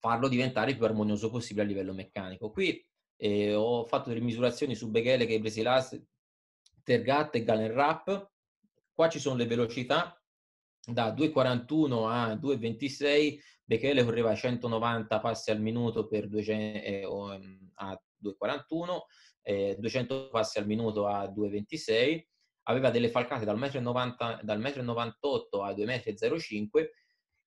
farlo diventare più armonioso possibile a livello meccanico. Qui eh, ho fatto delle misurazioni su Beghele che presi l'as, Tergat e Galen Rap. Qua ci sono le velocità da 2,41 a 2,26. Bechele correva 190 passi al minuto per 200, eh, ehm, a 2,41, eh, 200 passi al minuto a 2,26. Aveva delle falcate dal 1,98 m a 2,05 m.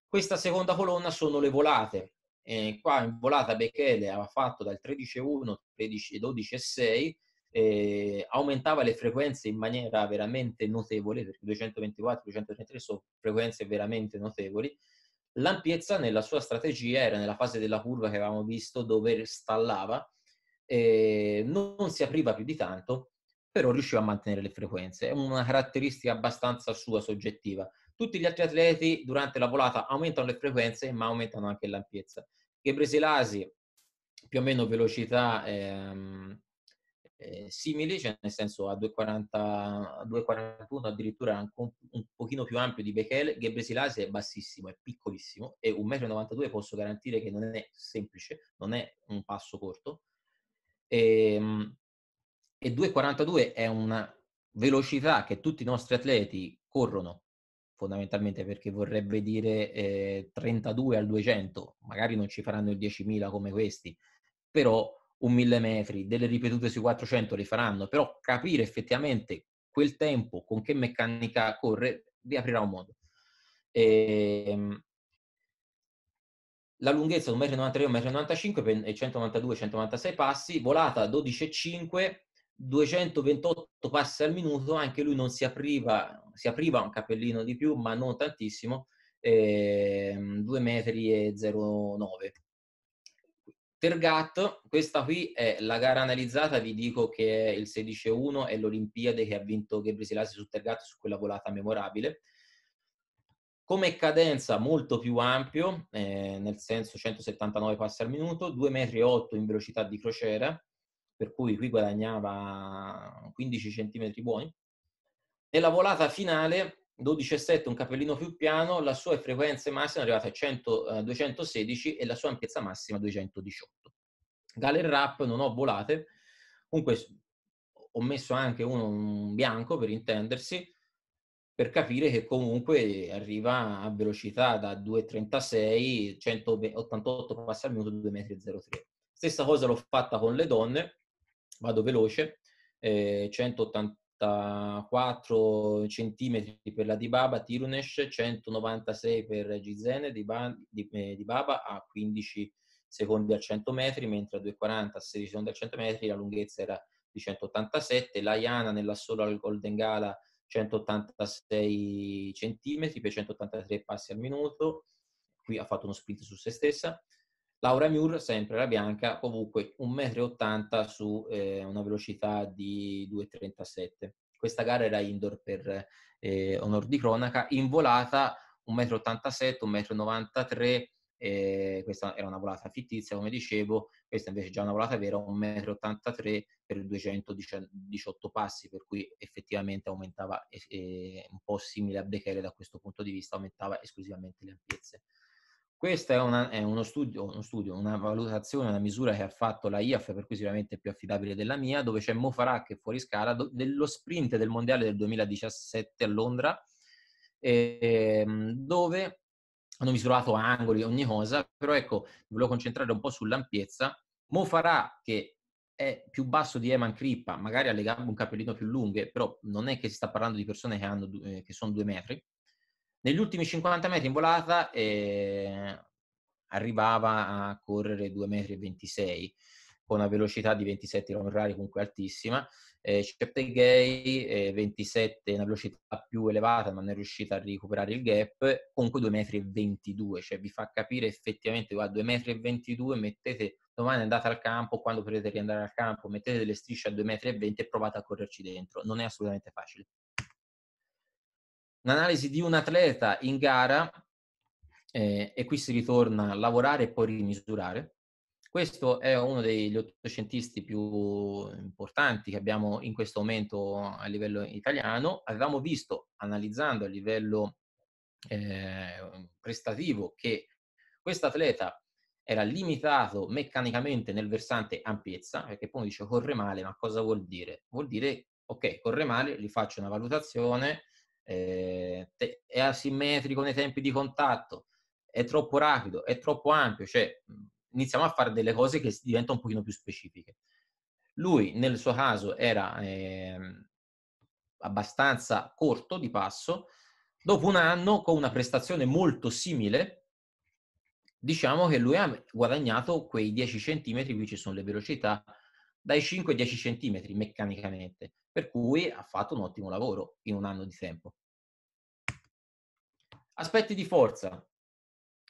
Questa seconda colonna sono le volate, eh, qua in volata Bechele aveva fatto dal 13.1 13.12.6 eh, aumentava le frequenze in maniera veramente notevole perché 224 233 sono frequenze veramente notevoli l'ampiezza nella sua strategia era nella fase della curva che avevamo visto dove stallava eh, non si apriva più di tanto però riusciva a mantenere le frequenze è una caratteristica abbastanza sua soggettiva tutti gli altri atleti durante la volata aumentano le frequenze, ma aumentano anche l'ampiezza. Gebresilasi, più o meno velocità ehm, eh, simili, cioè nel senso a 2,40, a 2,41 addirittura anche un, un pochino più ampio di Bechele, Gebresilasi è bassissimo, è piccolissimo e 1,92 m posso garantire che non è semplice, non è un passo corto. Ehm, e, e 2,42 è una velocità che tutti i nostri atleti corrono fondamentalmente perché vorrebbe dire eh, 32 al 200, magari non ci faranno il 10.000 come questi, però un 1000 metri, delle ripetute sui 400 li faranno, però capire effettivamente quel tempo, con che meccanica corre, vi aprirà un modo. E, ehm, la lunghezza 1,93 m, 1,95 m e 192-196 passi, volata 12,5 228 passi al minuto, anche lui non si apriva, si apriva un capellino di più, ma non tantissimo, eh, 2 metri e 09. Tergat, questa qui è la gara analizzata, vi dico che è il 16-1, è l'Olimpiade che ha vinto Gabriel Selassie su Tergat, su quella volata memorabile. Come cadenza molto più ampio, eh, nel senso 179 passi al minuto, 2,8 metri in velocità di crociera, per cui qui guadagnava 15 cm buoni. Nella volata finale, 12,7, un capellino più piano, la sua frequenza massima è arrivata a 100, eh, 216 e la sua ampiezza massima 218. Galer Rap non ho volate, comunque ho messo anche uno un bianco per intendersi, per capire che comunque arriva a velocità da 2,36, 188 passi al minuto, 2,03 m. Stessa cosa l'ho fatta con le donne, vado veloce, eh, 184 cm per la Dibaba, Tirunesh, 196 per Gizene, Dibaba, eh, Dibaba a 15 secondi al 100 metri, mentre a 240 a 16 secondi al 100 metri la lunghezza era di 187, la Iana nella sola al Golden Gala 186 cm per 183 passi al minuto, qui ha fatto uno sprint su se stessa, Laura Muir, sempre la bianca, comunque 1,80 m su eh, una velocità di 2,37. Questa gara era indoor per eh, onor di cronaca, in volata 1,87 m, 1,93 m, eh, questa era una volata fittizia, come dicevo, questa invece è già una volata vera, 1,83 m per 218 passi, per cui effettivamente aumentava, eh, eh, un po' simile a Bechere da questo punto di vista, aumentava esclusivamente le ampiezze. Questo è, una, è uno, studio, uno, studio, una valutazione, una misura che ha fatto la IAF, per cui sicuramente è più affidabile della mia, dove c'è Mo Farah che è fuori scala, do, dello sprint del mondiale del 2017 a Londra, eh, dove hanno misurato angoli, ogni cosa, però ecco, volevo concentrare un po' sull'ampiezza. Mo Farah, che è più basso di Eman Crippa, magari ha le gambe un capellino più lunghe, però non è che si sta parlando di persone che, hanno, eh, che sono due metri, negli ultimi 50 metri in volata eh, arrivava a correre 2,26 m con una velocità di 27 km/h comunque altissima. Eh, Cheptegei eh, 27 una velocità più elevata ma non è riuscita a recuperare il gap, comunque 2,22 m, cioè vi fa capire effettivamente a 2,22 m mettete domani andate al campo, quando potete riandare al campo, mettete delle strisce a 2,20 m e provate a correrci dentro, non è assolutamente facile un'analisi di un atleta in gara, eh, e qui si ritorna a lavorare e poi rimisurare. Questo è uno degli ottocentisti più importanti che abbiamo in questo momento a livello italiano. Avevamo visto, analizzando a livello eh, prestativo, che questo atleta era limitato meccanicamente nel versante ampiezza, perché poi uno dice corre male, ma cosa vuol dire? Vuol dire, ok, corre male, gli faccio una valutazione, eh, è asimmetrico nei tempi di contatto, è troppo rapido, è troppo ampio, cioè iniziamo a fare delle cose che diventano un pochino più specifiche. Lui nel suo caso era eh, abbastanza corto di passo, dopo un anno con una prestazione molto simile, diciamo che lui ha guadagnato quei 10 cm, qui ci sono le velocità, dai 5 ai 10 cm meccanicamente. Per cui ha fatto un ottimo lavoro in un anno di tempo. Aspetti di forza.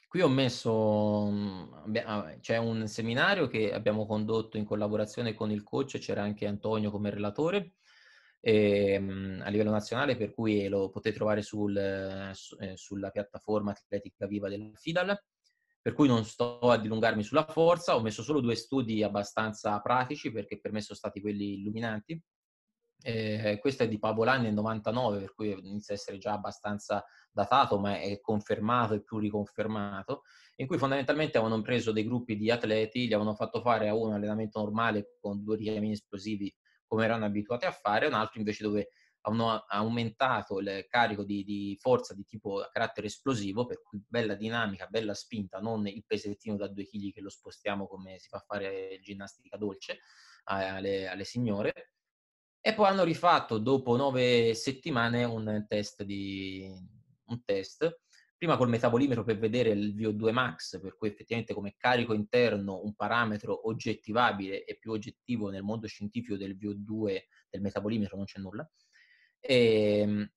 Qui ho messo, mm, ah, c'è un seminario che abbiamo condotto in collaborazione con il coach, c'era anche Antonio come relatore, ehm, a livello nazionale, per cui lo potete trovare sul, eh, sulla piattaforma atletica viva del Fidal. Per cui non sto a dilungarmi sulla forza, ho messo solo due studi abbastanza pratici perché per me sono stati quelli illuminanti. Eh, eh, questo è di Pabolani nel 99, per cui inizia a essere già abbastanza datato, ma è confermato e più riconfermato, in cui fondamentalmente avevano preso dei gruppi di atleti, li avevano fatto fare a uno allenamento normale con due richiami esplosivi come erano abituati a fare, un altro invece dove hanno aumentato il carico di, di forza di tipo a carattere esplosivo, per cui bella dinamica, bella spinta, non il pesettino da 2 kg che lo spostiamo come si fa fare ginnastica dolce eh, alle, alle signore e poi hanno rifatto dopo nove settimane un test, di, un test prima col metabolimetro per vedere il VO2 max, per cui effettivamente come carico interno un parametro oggettivabile e più oggettivo nel mondo scientifico del VO2 del metabolimetro non c'è nulla. E, ehm,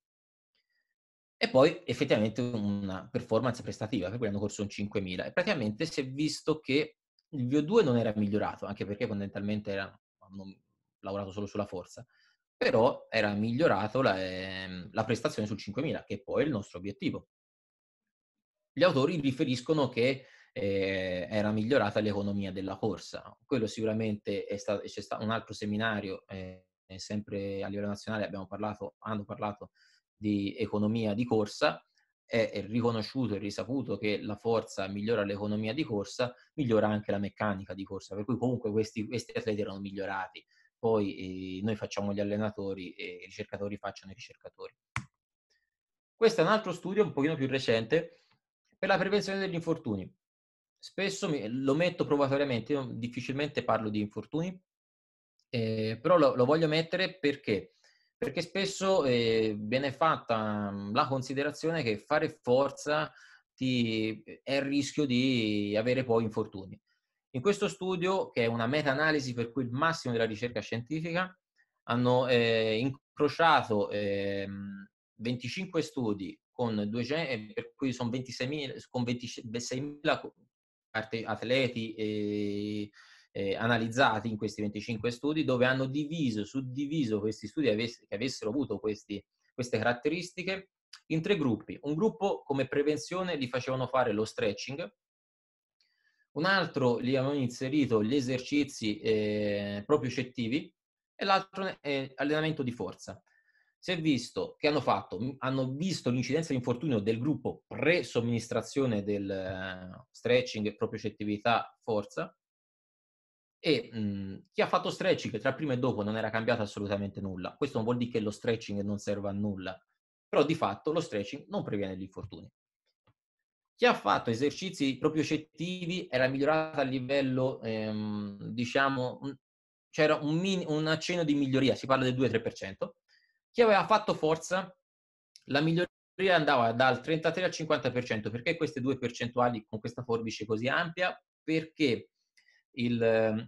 e poi effettivamente una performance prestativa, per cui hanno corso un 5.000. E praticamente si è visto che il VO2 non era migliorato, anche perché fondamentalmente erano, hanno lavorato solo sulla forza, però era migliorato la, ehm, la prestazione sul 5000, che poi è il nostro obiettivo. Gli autori riferiscono che eh, era migliorata l'economia della corsa. Quello sicuramente è stato, c'è stato un altro seminario, eh, sempre a livello nazionale, abbiamo parlato, hanno parlato di economia di corsa, è riconosciuto e risaputo che la forza migliora l'economia di corsa, migliora anche la meccanica di corsa, per cui comunque questi, questi atleti erano migliorati poi eh, noi facciamo gli allenatori e i ricercatori facciano i ricercatori. Questo è un altro studio un pochino più recente per la prevenzione degli infortuni. Spesso mi, lo metto provatoriamente, io difficilmente parlo di infortuni, eh, però lo, lo, voglio mettere perché? Perché spesso eh, viene fatta la considerazione che fare forza ti, è il rischio di avere poi infortuni. In questo studio, che è una meta-analisi per cui il massimo della ricerca scientifica, hanno eh, incrociato eh, 25 studi con 200, eh, per cui sono 26.000, con 26.000 atleti eh, eh, analizzati in questi 25 studi, dove hanno diviso, suddiviso questi studi che avessero avuto questi, queste caratteristiche in tre gruppi. Un gruppo come prevenzione li facevano fare lo stretching, un altro lì avevo inserito gli esercizi eh, proprio cettivi e l'altro è eh, allenamento di forza. Si è visto che hanno fatto, hanno visto l'incidenza di infortunio del gruppo pre-somministrazione del eh, stretching, proprio cettività, forza, e mh, mm, chi ha fatto stretching tra prima e dopo non era cambiato assolutamente nulla. Questo non vuol dire che lo stretching non serva a nulla, però di fatto lo stretching non previene gli infortuni. Chi ha fatto esercizi proprio cettivi era migliorata a livello, ehm, diciamo, c'era un, min- un accenno di miglioria, si parla del 2-3%. Chi aveva fatto forza, la miglioria andava dal 33 al 50%. Perché queste due percentuali con questa forbice così ampia? Perché il, eh,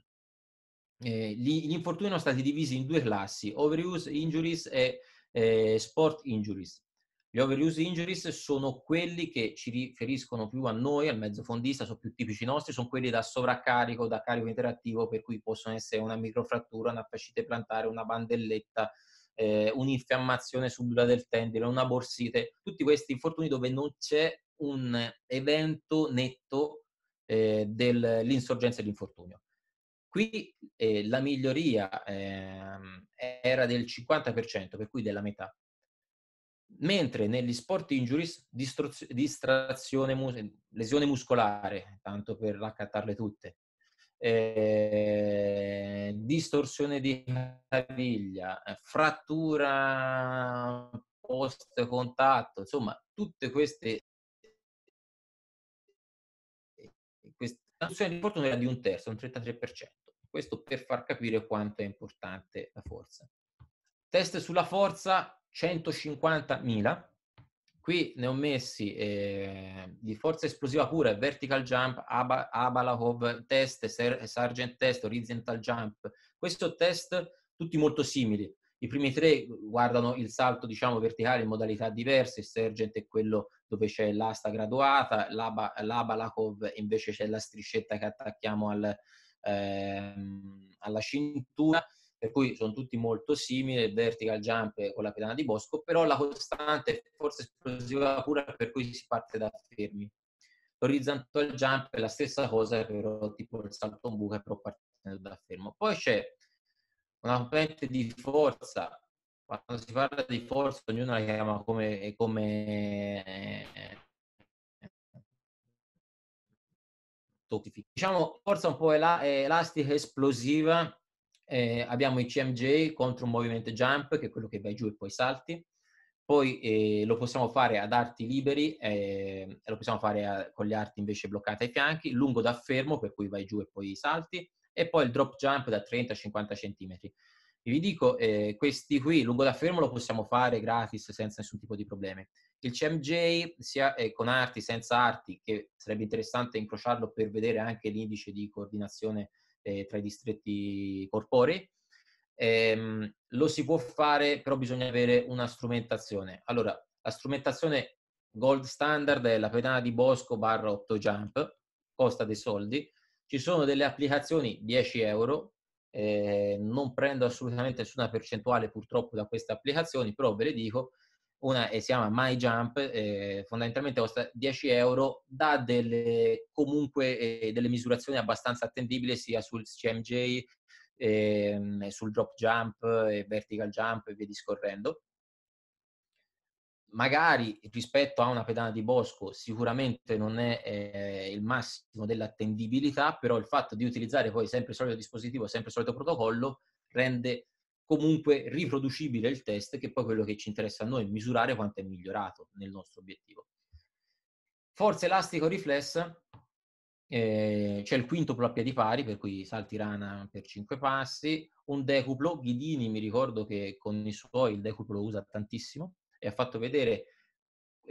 gli, gli, infortuni sono stati divisi in due classi, overuse injuries e eh, sport injuries. Gli overuse injuries sono quelli che ci riferiscono più a noi, al mezzo fondista, sono più tipici nostri, sono quelli da sovraccarico, da carico interattivo, per cui possono essere una microfrattura, una fascite plantare, una bandelletta, eh, un'infiammazione subdola del tendine, una borsite, tutti questi infortuni dove non c'è un evento netto eh, dell'insorgenza dell'infortunio. Qui eh, la miglioria ehm, era del 50%, per cui della metà mentre negli sport injuries distrazione, lesione muscolare, tanto per raccattarle tutte, eh, distorsione di caviglia, frattura post contatto, insomma tutte queste la soluzione di Portland era di un terzo, un 33%. Questo per far capire quanto è importante la forza. Test sulla forza 150.000. Qui ne ho messi eh, di forza esplosiva pure, vertical jump, Ab- Abalakov test, ser- sergeant test, horizontal jump. Questi test tutti molto simili. I primi tre guardano il salto, diciamo, verticale in modalità diverse, il sergeant è quello dove c'è l'asta graduata, l'aba, l'abalakov invece c'è la striscetta che attacchiamo al, ehm, alla cintura per cui sono tutti molto simili, il vertical jump con la pedana di bosco, però la costante forza esplosiva pura per cui si parte da fermi. L'horizontal jump è la stessa cosa, però tipo il salto in buca, però partendo da fermo. Poi c'è una componente di forza, quando si parla di forza ognuno la chiama come, come diciamo forza un po' elastica esplosiva eh, abbiamo i CMJ contro un movimento jump, che è quello che vai giù e poi salti. Poi eh, lo possiamo fare ad arti liberi, eh, lo possiamo fare a, eh, con le arti invece bloccate ai fianchi, lungo da fermo, per cui vai giù e poi salti, e poi il drop jump da 30-50 cm. Vi dico, eh, questi qui, lungo da fermo, lo possiamo fare gratis senza nessun tipo di problemi. Il CMJ, sia eh, con arti, senza arti, che sarebbe interessante incrociarlo per vedere anche l'indice di coordinazione eh, tra i distretti corporei. Eh, lo si può fare, però bisogna avere una strumentazione. Allora, la strumentazione gold standard è la pedana di Bosco barra 8 jump, costa dei soldi. Ci sono delle applicazioni 10 euro, eh, non prendo assolutamente nessuna percentuale purtroppo da queste applicazioni, però ve le dico, una si chiama My Jump, eh, fondamentalmente costa 10 euro, dà delle, comunque eh, delle misurazioni abbastanza attendibili sia sul CMJ, eh, sul drop jump, vertical jump e via discorrendo. Magari rispetto a una pedana di bosco sicuramente non è eh, il massimo dell'attendibilità, però il fatto di utilizzare poi sempre il solito dispositivo, sempre il solito protocollo rende comunque riproducibile il test, che è poi quello che ci interessa a noi, misurare quanto è migliorato nel nostro obiettivo. Forza elastico riflessa, eh, c'è il quintuplo a piedi pari, per cui salti rana per 5 passi, un decuplo, Ghidini mi ricordo che con i suoi il decuplo lo usa tantissimo e ha fatto vedere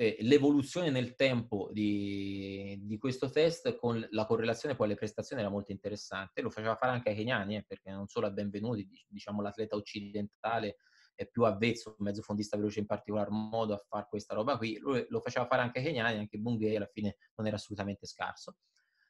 eh, l'evoluzione nel tempo di, di, questo test con la correlazione poi alle prestazioni era molto interessante, lo faceva fare anche ai keniani, eh, perché non solo a Benvenuti, diciamo l'atleta occidentale è più avvezzo, un mezzofondista veloce in particolar modo a fare questa roba qui, lo, lo faceva fare anche ai keniani, anche Bungay alla fine non era assolutamente scarso.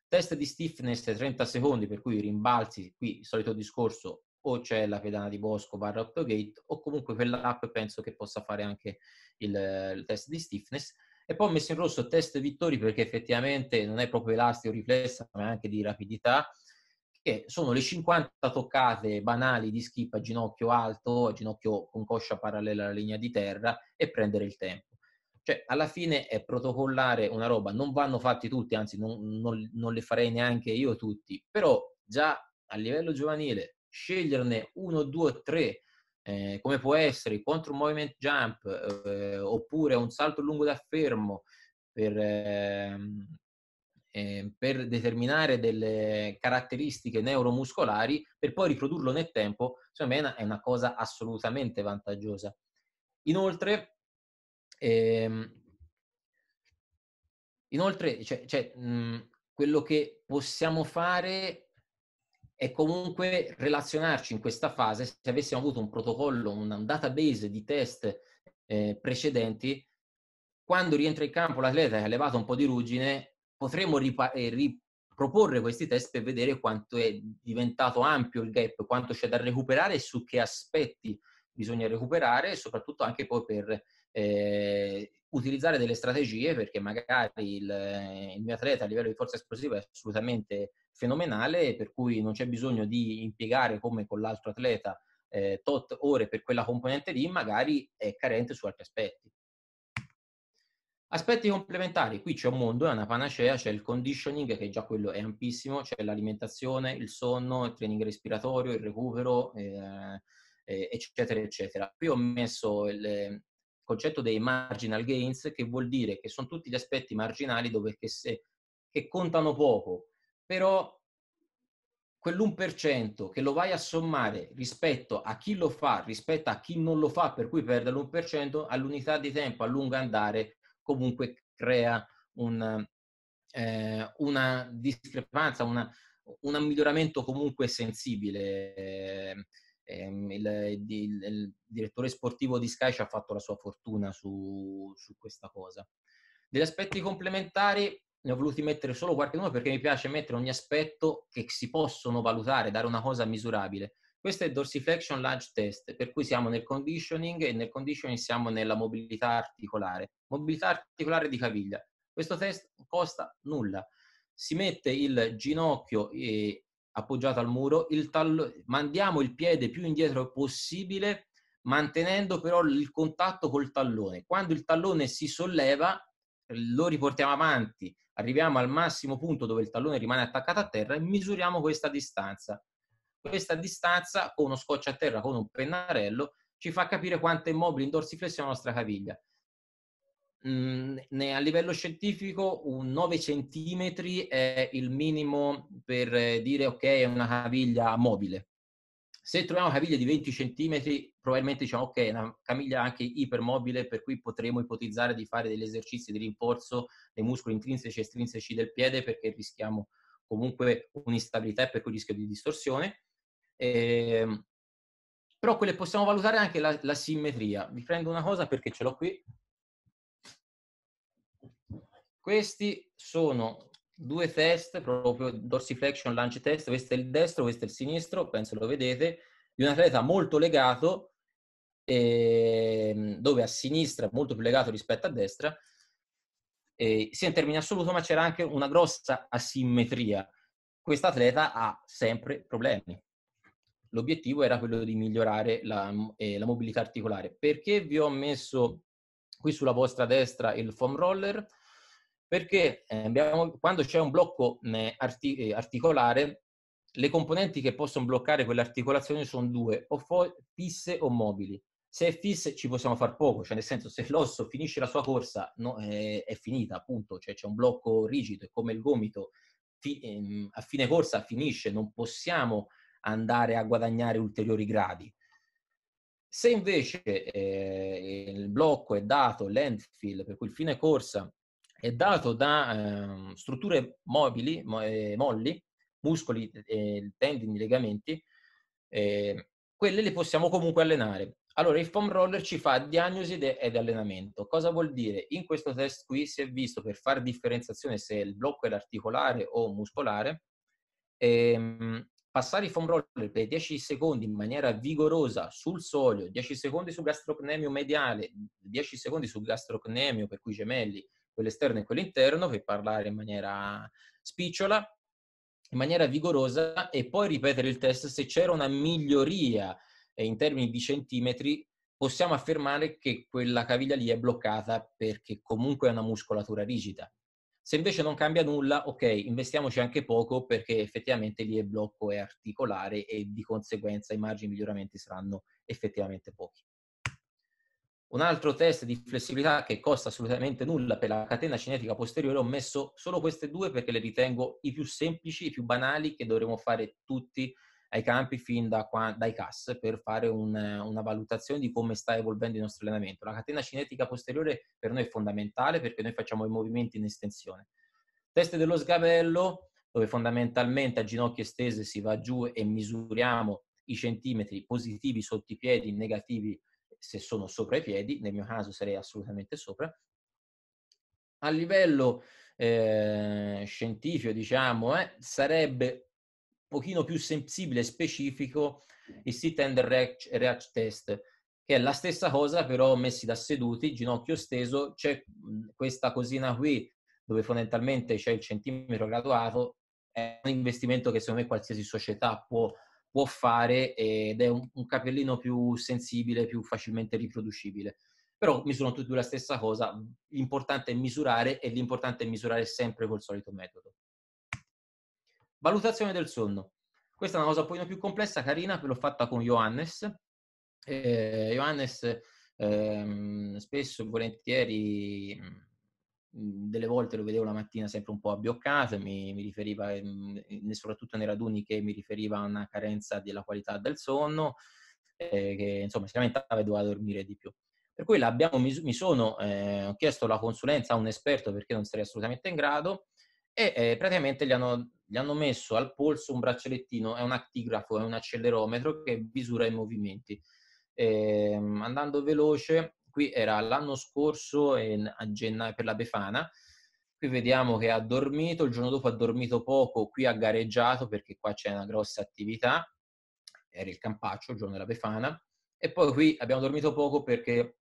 Test di stiffness 30 secondi, per cui rimbalzi, qui il solito discorso, o c'è la pedana di Bosco barra Optogate o comunque quell'app penso che possa fare anche il, il, test di stiffness e poi ho messo in rosso test vittori perché effettivamente non è proprio elastico riflessa ma è anche di rapidità che sono le 50 toccate banali di skip a ginocchio alto a ginocchio con coscia parallela alla linea di terra e prendere il tempo cioè alla fine è protocollare una roba non vanno fatti tutti anzi non, non, non le farei neanche io tutti però già a livello giovanile sceglierne uno, due o tre, eh, come può essere il contro movement jump eh, oppure un salto lungo da fermo per, eh, per determinare delle caratteristiche neuromuscolari per poi riprodurlo nel tempo, secondo me è una, è una cosa assolutamente vantaggiosa. Inoltre, ehm, inoltre cioè, cioè, mh, quello che possiamo fare è comunque relazionarci in questa fase se avessimo avuto un protocollo, un database di test eh, precedenti, quando rientra in campo l'atleta che ha levato un po' di ruggine, potremo ripa- eh, riproporre questi test per vedere quanto è diventato ampio il gap, quanto c'è da recuperare e su che aspetti bisogna recuperare e soprattutto anche poi per eh, utilizzare delle strategie perché magari il, eh, il, mio atleta a livello di forza esplosiva è assolutamente fenomenale per cui non c'è bisogno di impiegare come con l'altro atleta eh, tot ore per quella componente lì magari è carente su altri aspetti. Aspetti complementari, qui c'è un mondo, è una panacea, c'è il conditioning che già quello è ampissimo, c'è l'alimentazione, il sonno, il training respiratorio, il recupero, eh, eh, eccetera, eccetera. Qui ho messo il ehm, concetto dei marginal gains, che vuol dire che sono tutti gli aspetti marginali dove che, se, che contano poco, però quell'1% che lo vai a sommare rispetto a chi lo fa, rispetto a chi non lo fa, per cui perde l'1%, all'unità di tempo a lungo andare comunque crea un, eh, una discrepanza, una, un miglioramento comunque sensibile. Eh, ehm, il, il, il, direttore sportivo di Sky ci ha fatto la sua fortuna su, su questa cosa. Degli aspetti complementari ne ho voluti mettere solo qualche uno perché mi piace mettere ogni aspetto che si possono valutare, dare una cosa misurabile. Questo è il dorsiflexion lunge test, per cui siamo nel conditioning e nel conditioning siamo nella mobilità articolare, mobilità articolare di caviglia. Questo test costa nulla. Si mette il ginocchio appoggiato al muro, il tallo, mandiamo il piede più indietro possibile mantenendo però il contatto col tallone. Quando il tallone si solleva lo riportiamo avanti, arriviamo al massimo punto dove il tallone rimane attaccato a terra e misuriamo questa distanza. Questa distanza con uno scotch a terra, con un pennarello, ci fa capire quanto è mobile in dorsiflessione la nostra caviglia. Mhmm, a livello scientifico un 9 cm è il minimo per dire ok è una caviglia mobile. Se troviamo caviglie di 20 cm probabilmente diciamo ok è una caviglia anche ipermobile per cui potremo ipotizzare di fare degli esercizi di rinforzo dei muscoli intrinseci e estrinseci del piede perché rischiamo comunque un'instabilità e per cui rischio di distorsione. Eh, però quelle possiamo valutare anche la, la simmetria. Vi prendo una cosa perché ce l'ho qui. Questi sono due test, proprio dorsiflexion lunge test, questo è il destro, questo è il sinistro, penso lo vedete, di un atleta molto legato, eh, dove a sinistra è molto più legato rispetto a destra, eh, sia in termini assoluti, ma c'era anche una grossa asimmetria. atleta ha sempre problemi. L'obiettivo era quello di migliorare la, eh, la mobilità articolare. Perché vi ho messo qui sulla vostra destra il foam roller? perché eh, abbiamo, quando c'è un blocco eh, arti, eh, articolare, le componenti che possono bloccare quell'articolazione sono due, o fo- fisse o mobili. Se è fisse ci possiamo far poco, cioè nel senso se l'osso finisce la sua corsa no, è, è, finita, appunto, cioè c'è un blocco rigido, è come il gomito, fi- ehm, a fine corsa finisce, non possiamo andare a guadagnare ulteriori gradi. Se invece eh, il blocco è dato, l'endfill, per cui il fine corsa è dato da eh, strutture mobili, mo eh, molli, muscoli, eh, eh tendini, legamenti, ehm, quelle le possiamo comunque allenare. Allora, il foam roller ci fa diagnosi ed allenamento. Cosa vuol dire? In questo test qui si è visto per fare differenziazione se il blocco è articolare o muscolare, ehm, passare il foam roller per 10 secondi in maniera vigorosa sul solio, 10 secondi sul gastrocnemio mediale, 10 secondi sul gastrocnemio per cui gemelli, quello esterno e quello interno, puoi parlare in maniera spicciola, in maniera vigorosa e poi ripetere il test se c'era una miglioria eh, in termini di centimetri possiamo affermare che quella caviglia lì è bloccata perché comunque è una muscolatura rigida. Se invece non cambia nulla, ok, investiamoci anche poco perché effettivamente lì il blocco è articolare e di conseguenza i margini di miglioramenti saranno effettivamente pochi. Un altro test di flessibilità che costa assolutamente nulla per la catena cinetica posteriore, ho messo solo queste due perché le ritengo i più semplici, i più banali che dovremmo fare tutti ai campi fin da qua, dai CAS per fare un, una valutazione di come sta evolvendo il nostro allenamento. La catena cinetica posteriore per noi è fondamentale perché noi facciamo i movimenti in estensione. Test dello sgabello, dove fondamentalmente a ginocchia estese si va giù e misuriamo i centimetri positivi sotto i piedi, negativi se sono sopra i piedi, nel mio caso sarei assolutamente sopra. A livello eh, scientifico, diciamo, eh, sarebbe un pochino più sensibile e specifico il sit and reach, reach test, che è la stessa cosa però messi da seduti, ginocchio steso, c'è mhmm, questa cosina qui dove fondamentalmente c'è il centimetro graduato, è un investimento che secondo me qualsiasi società può può fare ed è un, un capellino più sensibile, più facilmente riproducibile. Però misurano tutti la stessa cosa, l'importante è misurare e l'importante è misurare sempre col solito metodo. Valutazione del sonno. Questa è una cosa un pochino più complessa, carina, che l'ho fatta con Johannes. Eh, Johannes ehm, spesso e volentieri mm, delle volte lo vedevo la mattina sempre un po' abbioccato, mi, mi riferiva, soprattutto nei raduni, che mi riferiva a una carenza della qualità del sonno, eh, che insomma si lamentava e doveva dormire di più. Per cui mis- mi sono eh, chiesto la consulenza a un esperto perché non sarei assolutamente in grado e eh, praticamente gli hanno, gli hanno, messo al polso un braccialettino, è un attigrafo, è un accelerometro che misura i movimenti. Ehm, andando veloce qui era l'anno scorso in, a gennaio per la Befana. Qui vediamo che ha dormito, il giorno dopo ha dormito poco, qui ha gareggiato perché qua c'è una grossa attività, era il campaccio, il giorno della Befana, e poi qui abbiamo dormito poco perché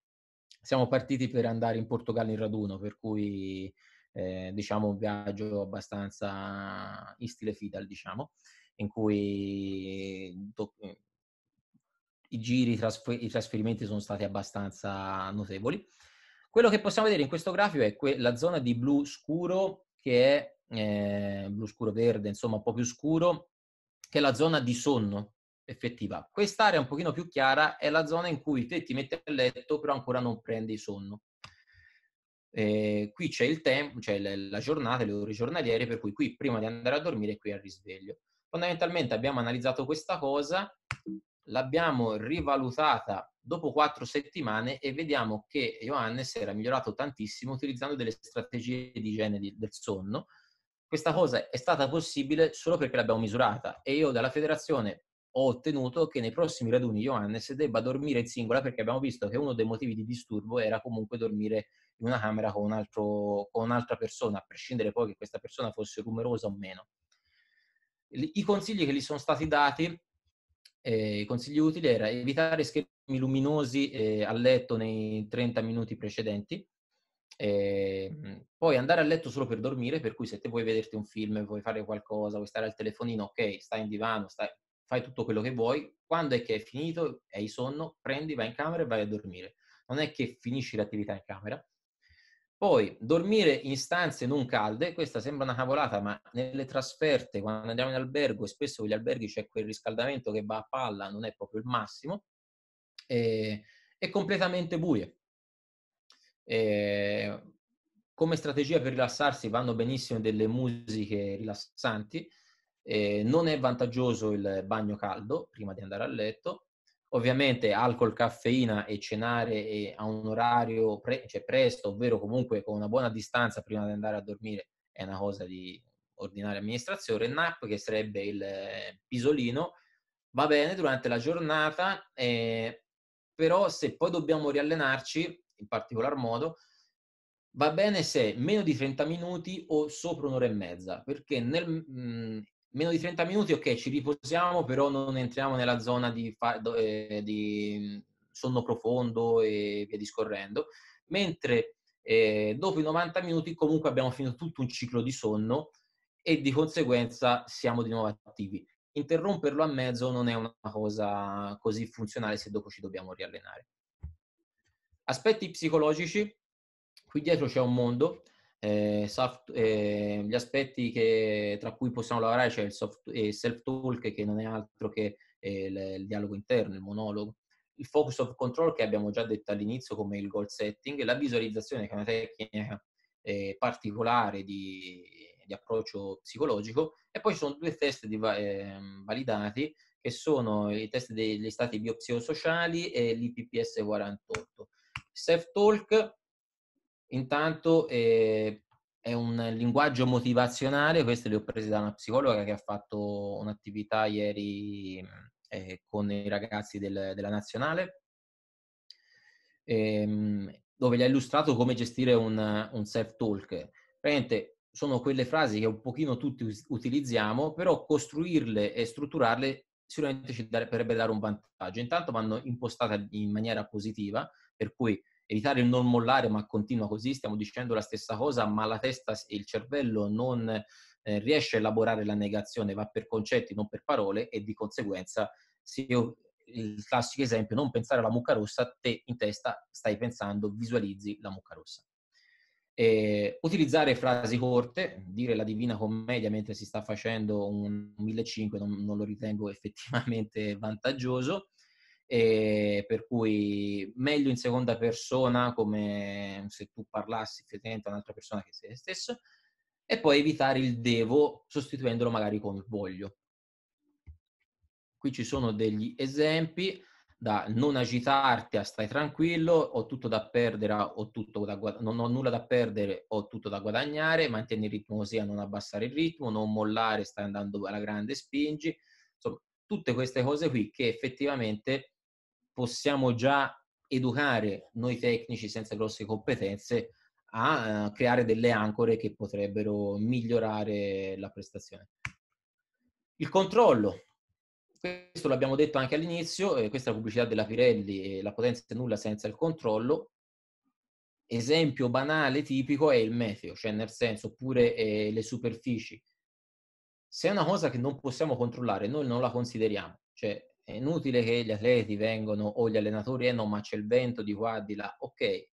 siamo partiti per andare in Portogallo in raduno, per cui eh, diciamo un viaggio abbastanza in stile Fidal, diciamo, in cui eh, i giri, i, trasfer- i trasferimenti sono stati abbastanza notevoli. Quello che possiamo vedere in questo grafico è que- la zona di blu scuro, che è eh, blu scuro verde, insomma un po' più scuro, che è la zona di sonno effettiva. Quest'area un pochino più chiara è la zona in cui te ti metti a letto però ancora non prendi sonno. Eh, qui c'è il tempo, c'è la giornata, le ore giornaliere, per cui qui prima di andare a dormire qui al risveglio. Fondamentalmente abbiamo analizzato questa cosa l'abbiamo rivalutata dopo quattro settimane e vediamo che Johannes era migliorato tantissimo utilizzando delle strategie di igiene del sonno. Questa cosa è stata possibile solo perché l'abbiamo misurata e io dalla federazione ho ottenuto che nei prossimi raduni Johannes debba dormire in singola perché abbiamo visto che uno dei motivi di disturbo era comunque dormire in una camera con, un altro, con un'altra persona, a prescindere poi che questa persona fosse rumorosa o meno. I consigli che gli sono stati dati eh, i consigli utili era evitare schermi luminosi eh, a letto nei 30 minuti precedenti, eh, poi andare a letto solo per dormire, per cui se te vuoi vederti un film, vuoi fare qualcosa, vuoi stare al telefonino, ok, stai in divano, stai, fai tutto quello che vuoi, quando è che hai finito, hai sonno, prendi, vai in camera e vai a dormire. Non è che finisci l'attività in camera, poi dormire in stanze non calde, questa sembra una cavolata, ma nelle trasferte, quando andiamo in albergo, e spesso con gli alberghi c'è quel riscaldamento che va a palla, non è proprio il massimo, e, eh, e completamente buie. E, eh, come strategia per rilassarsi vanno benissimo delle musiche rilassanti, eh, non è vantaggioso il bagno caldo prima di andare a letto, Ovviamente alcol, caffeina e cenare a un orario pre- cioè presto, ovvero comunque con una buona distanza prima di andare a dormire, è una cosa di ordinaria amministrazione. NAP, che sarebbe il eh, pisolino, va bene durante la giornata, eh, però se poi dobbiamo riallenarci, in particolar modo, va bene se meno di 30 minuti o sopra un'ora e mezza, perché nel, mm, meno di 30 minuti, ok, ci riposiamo, però non entriamo nella zona di, eh, di mm, sonno profondo e via discorrendo, mentre eh, dopo i 90 minuti comunque abbiamo finito tutto un ciclo di sonno e di conseguenza siamo di nuovo attivi. Interromperlo a mezzo non è una cosa così funzionale se dopo ci dobbiamo riallenare. Aspetti psicologici, qui dietro c'è un mondo, eh, soft, eh, gli aspetti che, tra cui possiamo lavorare c'è cioè il soft, eh, self-talk che non è altro che eh, il, il, dialogo interno, il monologo, il focus of control che abbiamo già detto all'inizio come il goal setting, la visualizzazione che è una tecnica eh, particolare di, di, approccio psicologico e poi ci sono due test di, ehm, validati che sono i test degli stati biopsicosociali e l'IPPS 48. Self-talk Intanto eh, è un linguaggio motivazionale, queste le ho prese da una psicologa che ha fatto un'attività ieri eh, con i ragazzi del, della nazionale, ehm, dove gli ha illustrato come gestire un, un self-talk. Praticamente sono quelle frasi che un pochino tutti utilizziamo, però costruirle e strutturarle sicuramente ci potrebbe dare un vantaggio. Intanto vanno impostate in maniera positiva, per cui evitare il non mollare, ma continua così, stiamo dicendo la stessa cosa, ma la testa e il cervello non eh, riesce a elaborare la negazione, va per concetti, non per parole e di conseguenza se io il classico esempio, non pensare alla mucca rossa, te in testa stai pensando, visualizzi la mucca rossa. Eh, utilizzare frasi corte, dire la divina commedia mentre si sta facendo un 1500 non, non lo ritengo effettivamente vantaggioso e per cui meglio in seconda persona come se tu parlassi effettivamente a un'altra persona che sei te stesso e poi evitare il devo sostituendolo magari con il voglio. Qui ci sono degli esempi da non agitarti a stai tranquillo, ho tutto da perdere, ho tutto da guad- non ho nulla da perdere, ho tutto da guadagnare, mantieni il ritmo così a non abbassare il ritmo, non mollare, stai andando alla grande, spingi, insomma tutte queste cose qui che effettivamente possiamo già educare noi tecnici senza grosse competenze a eh, creare delle ancore che potrebbero migliorare la prestazione. Il controllo. Questo l'abbiamo detto anche all'inizio, eh, questa è la pubblicità della Pirelli, la potenza è nulla senza il controllo. Esempio banale, tipico, è il meteo, cioè nel senso, oppure eh, le superfici. Se è una cosa che non possiamo controllare, noi non la consideriamo. Cioè, è inutile che gli atleti vengano o gli allenatori e eh no, ma c'è il vento di qua, di là. Ok,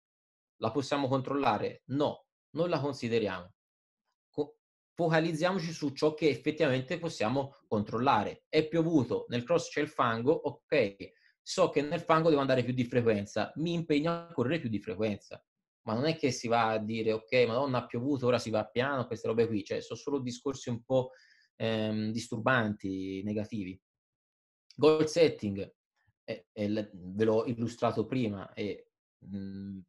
la possiamo controllare? No, non la consideriamo. Co- focalizziamoci su ciò che effettivamente possiamo controllare. È piovuto, nel cross c'è il fango, ok, so che nel fango devo andare più di frequenza, mi impegno a correre più di frequenza. Ma non è che si va a dire, ok, madonna, ha piovuto, ora si va piano, queste robe qui. Cioè, sono solo discorsi un po' ehm, disturbanti, negativi. Goal setting, eh, eh, ve l'ho illustrato prima e mh, mhmm,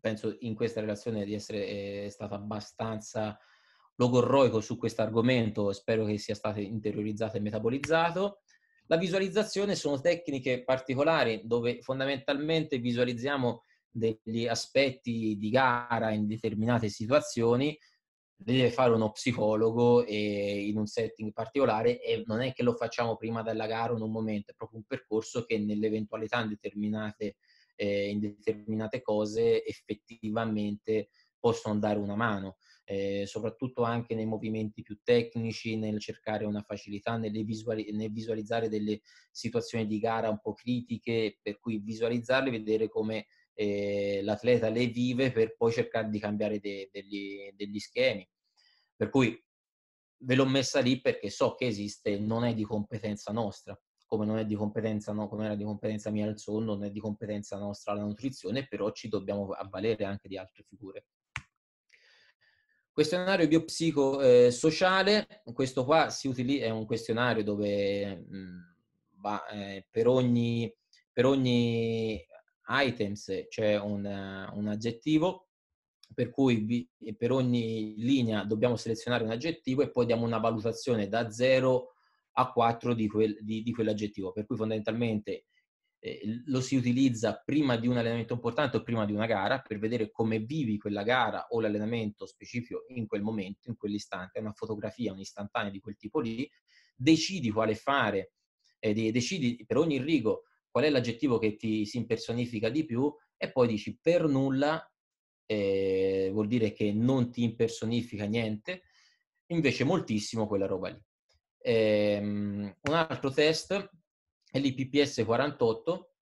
penso in questa relazione di essere eh, stato abbastanza logorroico su questo argomento, spero che sia stato interiorizzato e metabolizzato. La visualizzazione sono tecniche particolari dove fondamentalmente visualizziamo degli aspetti di gara in determinate situazioni deve fare uno psicologo e in un setting particolare e non è che lo facciamo prima della gara o in un momento, è proprio un percorso che nell'eventualità in determinate, eh, in determinate cose effettivamente possono dare una mano, eh, soprattutto anche nei movimenti più tecnici, nel cercare una facilità, visuali- nel visualizzare delle situazioni di gara un po' critiche, per cui visualizzarle, vedere come eh, l'atleta le vive per poi cercare di cambiare de, degli, degli, schemi. Per cui ve l'ho messa lì perché so che esiste, non è di competenza nostra, come non è di competenza, no, come era di competenza mia il sonno, non è di competenza nostra la nutrizione, però ci dobbiamo avvalere anche di altre figure. Questionario biopsico-sociale, eh, questo qua utilizza, è un questionario dove mh, mm, va, eh, per ogni per ogni items c'è un, un aggettivo per cui per ogni linea dobbiamo selezionare un aggettivo e poi diamo una valutazione da 0 a 4 di, quel, di, di quell'aggettivo, per cui fondamentalmente eh, lo si utilizza prima di un allenamento importante o prima di una gara per vedere come vivi quella gara o l'allenamento specifico in quel momento, in quell'istante, una fotografia, un'istantanea di quel tipo lì, decidi quale fare, eh, decidi per ogni rigo qual è l'aggettivo che ti si impersonifica di più e poi dici per nulla, eh, vuol dire che non ti impersonifica niente, invece moltissimo quella roba lì. Ehm, un altro test è l'IPPS 48,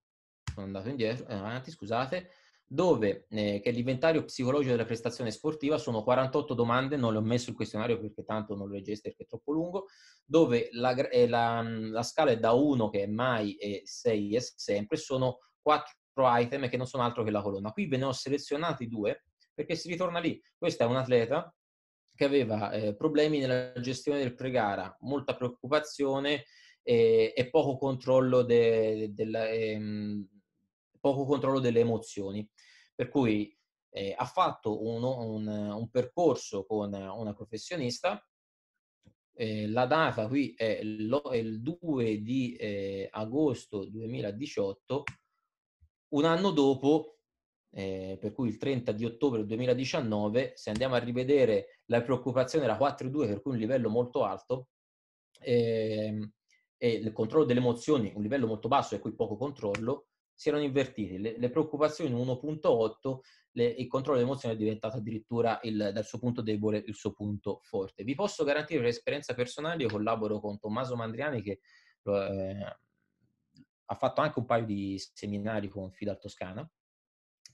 sono andato indietro, eh, avanti, scusate, dove eh, che l'inventario psicologico della prestazione sportiva, sono 48 domande, non le ho messo il questionario perché tanto non lo leggeste perché è troppo lungo, dove la, eh, la, la scala è da 1 che è mai e 6 è sempre, sono 4 item che non sono altro che la colonna. Qui ve ne ho selezionati due perché si ritorna lì. Questa è un atleta che aveva eh, problemi nella gestione del pregara, molta preoccupazione e, eh, e poco controllo de, de, de, ehm, poco controllo delle emozioni. Per cui eh, ha fatto uno, un, un, percorso con una professionista. Eh, la data qui è, lo, è il 2 di eh, agosto 2018, un anno dopo, eh, per cui il 30 di ottobre 2019, se andiamo a rivedere la preoccupazione era 4,2, per cui un livello molto alto, ehm, e il controllo delle emozioni, un livello molto basso e qui poco controllo, si erano invertiti, le, le preoccupazioni 1.8, le, il controllo dell'emozione è diventato addirittura il, dal suo punto debole il suo punto forte. Vi posso garantire un'esperienza personale, io collaboro con Tommaso Mandriani che eh, ha fatto anche un paio di seminari con Fidal Toscana,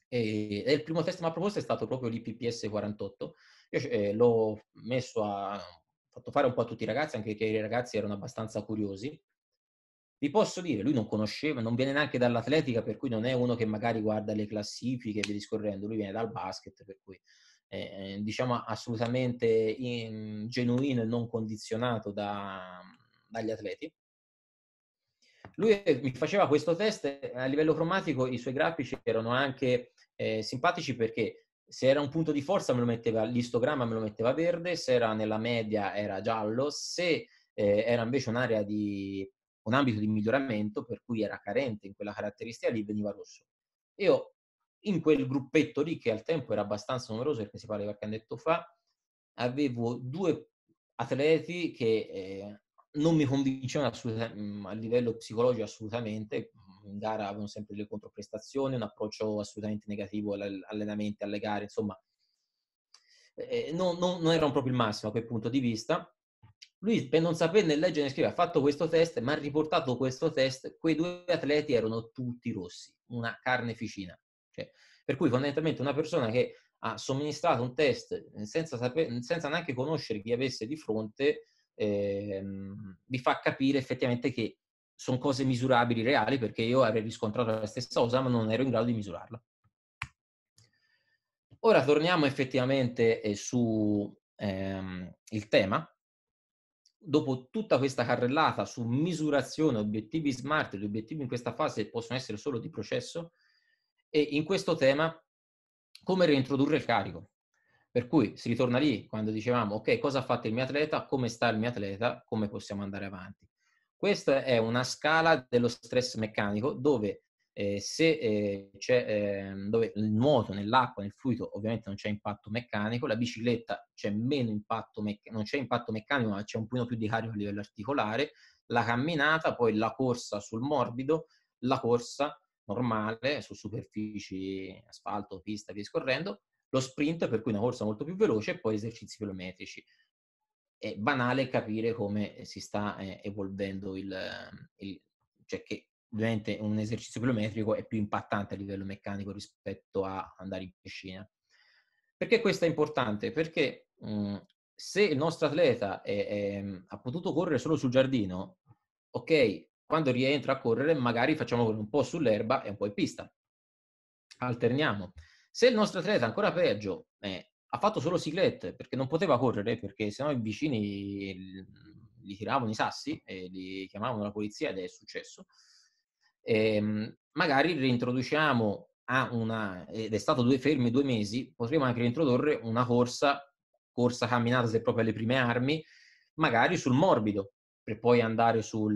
e, il primo test che mi ha proposto è stato proprio l'IPPS 48. Io eh, l'ho messo a fatto fare un po' a tutti i ragazzi, anche perché i ragazzi erano abbastanza curiosi vi posso dire, lui non conosceva, non viene neanche dall'atletica, per cui non è uno che magari guarda le classifiche e via discorrendo, lui viene dal basket, per cui eh, diciamo assolutamente in, genuino e non condizionato da, dagli atleti. Lui eh, mi faceva questo test, eh, a livello cromatico i suoi grafici erano anche eh, simpatici perché se era un punto di forza me lo metteva l'istogramma me lo metteva verde, se era nella media era giallo, se eh, era invece un'area di un ambito di miglioramento per cui era carente in quella caratteristica lì, veniva rosso. Io in quel gruppetto lì, che al tempo era abbastanza numeroso, perché si parla di qualche annetto fa, avevo due atleti che eh, non mi convincevano mm, a livello psicologico assolutamente, mm, in gara avevano sempre delle controprestazioni, un approccio assolutamente negativo all'allenamento, alle gare, insomma, eh, non, non, non erano proprio il massimo a quel punto di vista lui, per non sapere né leggere né scrivere, ha fatto questo test, ma ha riportato questo test. Quei due atleti erano tutti rossi, una carneficina. Cioè, per cui fondamentalmente una persona che ha somministrato un test eh, senza, saper, senza neanche conoscere chi avesse di fronte, ehm, vi fa capire effettivamente che sono cose misurabili, reali, perché io avrei riscontrato la stessa cosa, ma non ero in grado di misurarla. Ora torniamo effettivamente eh, su ehm, il tema dopo tutta questa carrellata su misurazione, obiettivi smart, gli obiettivi in questa fase possono essere solo di processo, e in questo tema come reintrodurre il carico. Per cui si ritorna lì quando dicevamo, ok, cosa ha fatto il mio atleta, come sta il mio atleta, come possiamo andare avanti. Questa è una scala dello stress meccanico dove eh, se eh, c'è eh, dove il nuoto nell'acqua, nel fluido, ovviamente non c'è impatto meccanico, la bicicletta c'è meno impatto, mecc- non c'è impatto meccanico, ma c'è un po' più di carico a livello articolare, la camminata, poi la corsa sul morbido, la corsa normale su superfici, asfalto, pista, via scorrendo, lo sprint, per cui una corsa molto più veloce, e poi esercizi chilometrici. È banale capire come si sta eh, evolvendo il, il cioè che ovviamente un esercizio chilometrico è più impattante a livello meccanico rispetto a andare in piscina. Perché questo è importante? Perché mh, mm, se il nostro atleta è, è, mm, ha potuto correre solo sul giardino, ok, quando rientra a correre magari facciamo un po' sull'erba e un po' in pista. Alterniamo. Se il nostro atleta, ancora peggio, eh, ha fatto solo ciclette perché non poteva correre, perché sennò i vicini gli tiravano i sassi e li chiamavano la polizia ed è successo, ehm, magari reintroduciamo a una, ed è stato due fermi due mesi, potremmo anche reintrodurre una corsa, corsa camminata se proprio alle prime armi, magari sul morbido, per poi andare su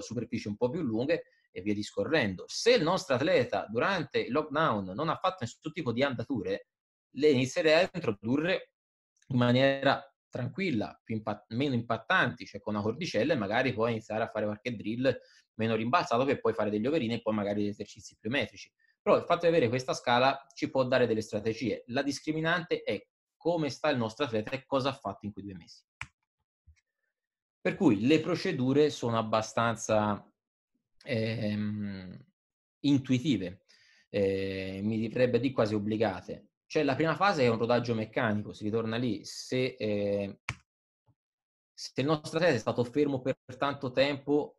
superfici un po' più lunghe e via discorrendo. Se il nostro atleta durante il lockdown non ha fatto nessun tipo di andature, le inizierei a introdurre in maniera tranquilla, impatt- meno impattanti, cioè con una cordicella e magari puoi iniziare a fare qualche drill meno rimbalzato per poi fare degli overini e poi magari degli esercizi pliometrici. Però il fatto di avere questa scala ci può dare delle strategie. La discriminante è come sta il nostro atleta e cosa ha fatto in quei due mesi. Per cui le procedure sono abbastanza ehm, intuitive, eh, mi direbbe di quasi obbligate. Cioè la prima fase è un rodaggio meccanico, si ritorna lì. Se, eh, se il nostro atleta è stato fermo per tanto tempo,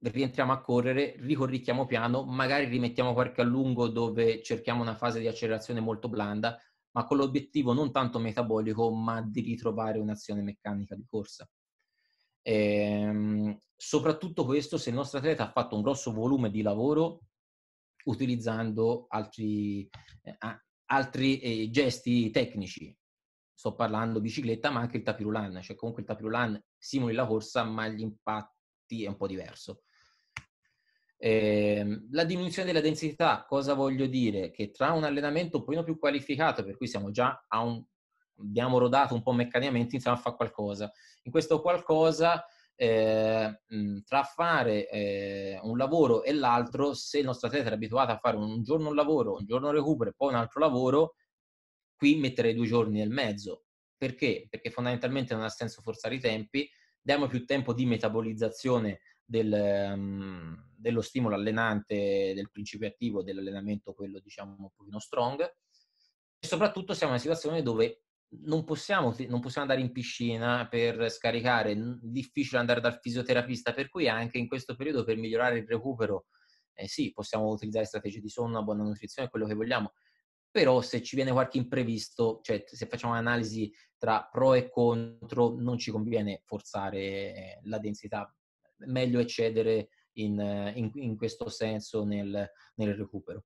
rientriamo a correre, ricorricchiamo piano, magari rimettiamo qualche allungo dove cerchiamo una fase di accelerazione molto blanda, ma con l'obiettivo non tanto metabolico, ma di ritrovare un'azione meccanica di corsa. E, ehm, soprattutto questo se il nostro atleta ha fatto un grosso volume di lavoro utilizzando altri, eh, altri eh, gesti tecnici. Sto parlando bicicletta, ma anche il tapirulan, cioè comunque il tapirulan simuli la corsa, ma gli impatti è un po' diverso. Eh, la diminuzione della densità, cosa voglio dire? Che tra un allenamento un pochino più qualificato, per cui siamo già a un abbiamo rodato un po' meccanicamente, iniziamo a fare qualcosa. In questo qualcosa eh, tra fare eh, un lavoro e l'altro, se il nostro atleta era abituato a fare un giorno un lavoro, un giorno recupero e poi un altro lavoro, qui metterei due giorni nel mezzo. Perché? Perché fondamentalmente non ha senso forzare i tempi, diamo più tempo di metabolizzazione del, um, dello stimolo allenante del principio attivo dell'allenamento, quello diciamo un pochino strong, e soprattutto siamo in una situazione dove non possiamo, non possiamo, andare in piscina per scaricare, è difficile andare dal fisioterapista, per cui anche in questo periodo per migliorare il recupero, eh sì, possiamo utilizzare strategie di sonno, buona nutrizione, quello che vogliamo, però se ci viene qualche imprevisto, cioè se facciamo un'analisi tra pro e contro, non ci conviene forzare eh, la densità, meglio eccedere in, eh, in, in questo senso nel, nel recupero.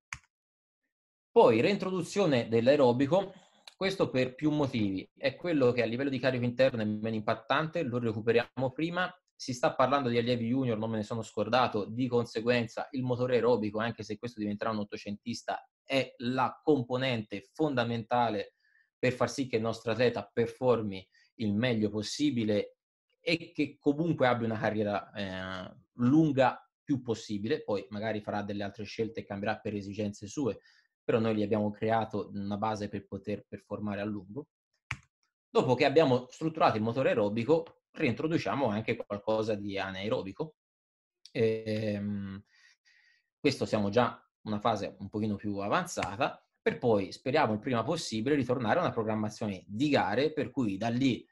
Poi reintroduzione dell'aerobico, questo per più motivi. È quello che a livello di carico interno è meno impattante, lo recuperiamo prima. Si sta parlando di allievi junior, non me ne sono scordato, di conseguenza il motore aerobico, anche se questo diventerà un ottocentista, è la componente fondamentale per far sì che il nostro atleta performi il meglio possibile e che comunque abbia una carriera eh, lunga più possibile, poi magari farà delle altre scelte e cambierà per esigenze sue, però noi gli abbiamo creato una base per poter performare a lungo. Dopo che abbiamo strutturato il motore aerobico, reintroduciamo anche qualcosa di anaerobico. Ehm, questo siamo già in una fase un pochino più avanzata, per poi, speriamo il prima possibile, ritornare a una programmazione di gare, per cui da lì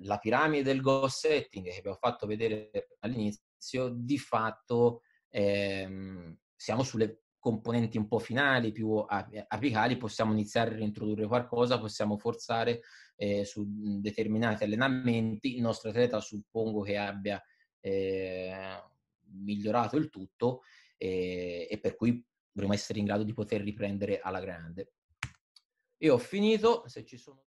la piramide del goal setting che vi ho fatto vedere all'inizio, di fatto ehm, siamo sulle componenti un po' finali, più eh, apicali, possiamo iniziare a reintrodurre qualcosa, possiamo forzare eh, su determinati allenamenti. Il nostro atleta suppongo che abbia eh, migliorato il tutto eh, e per cui dovremmo essere in grado di poter riprendere alla grande. Io ho finito, se ci sono...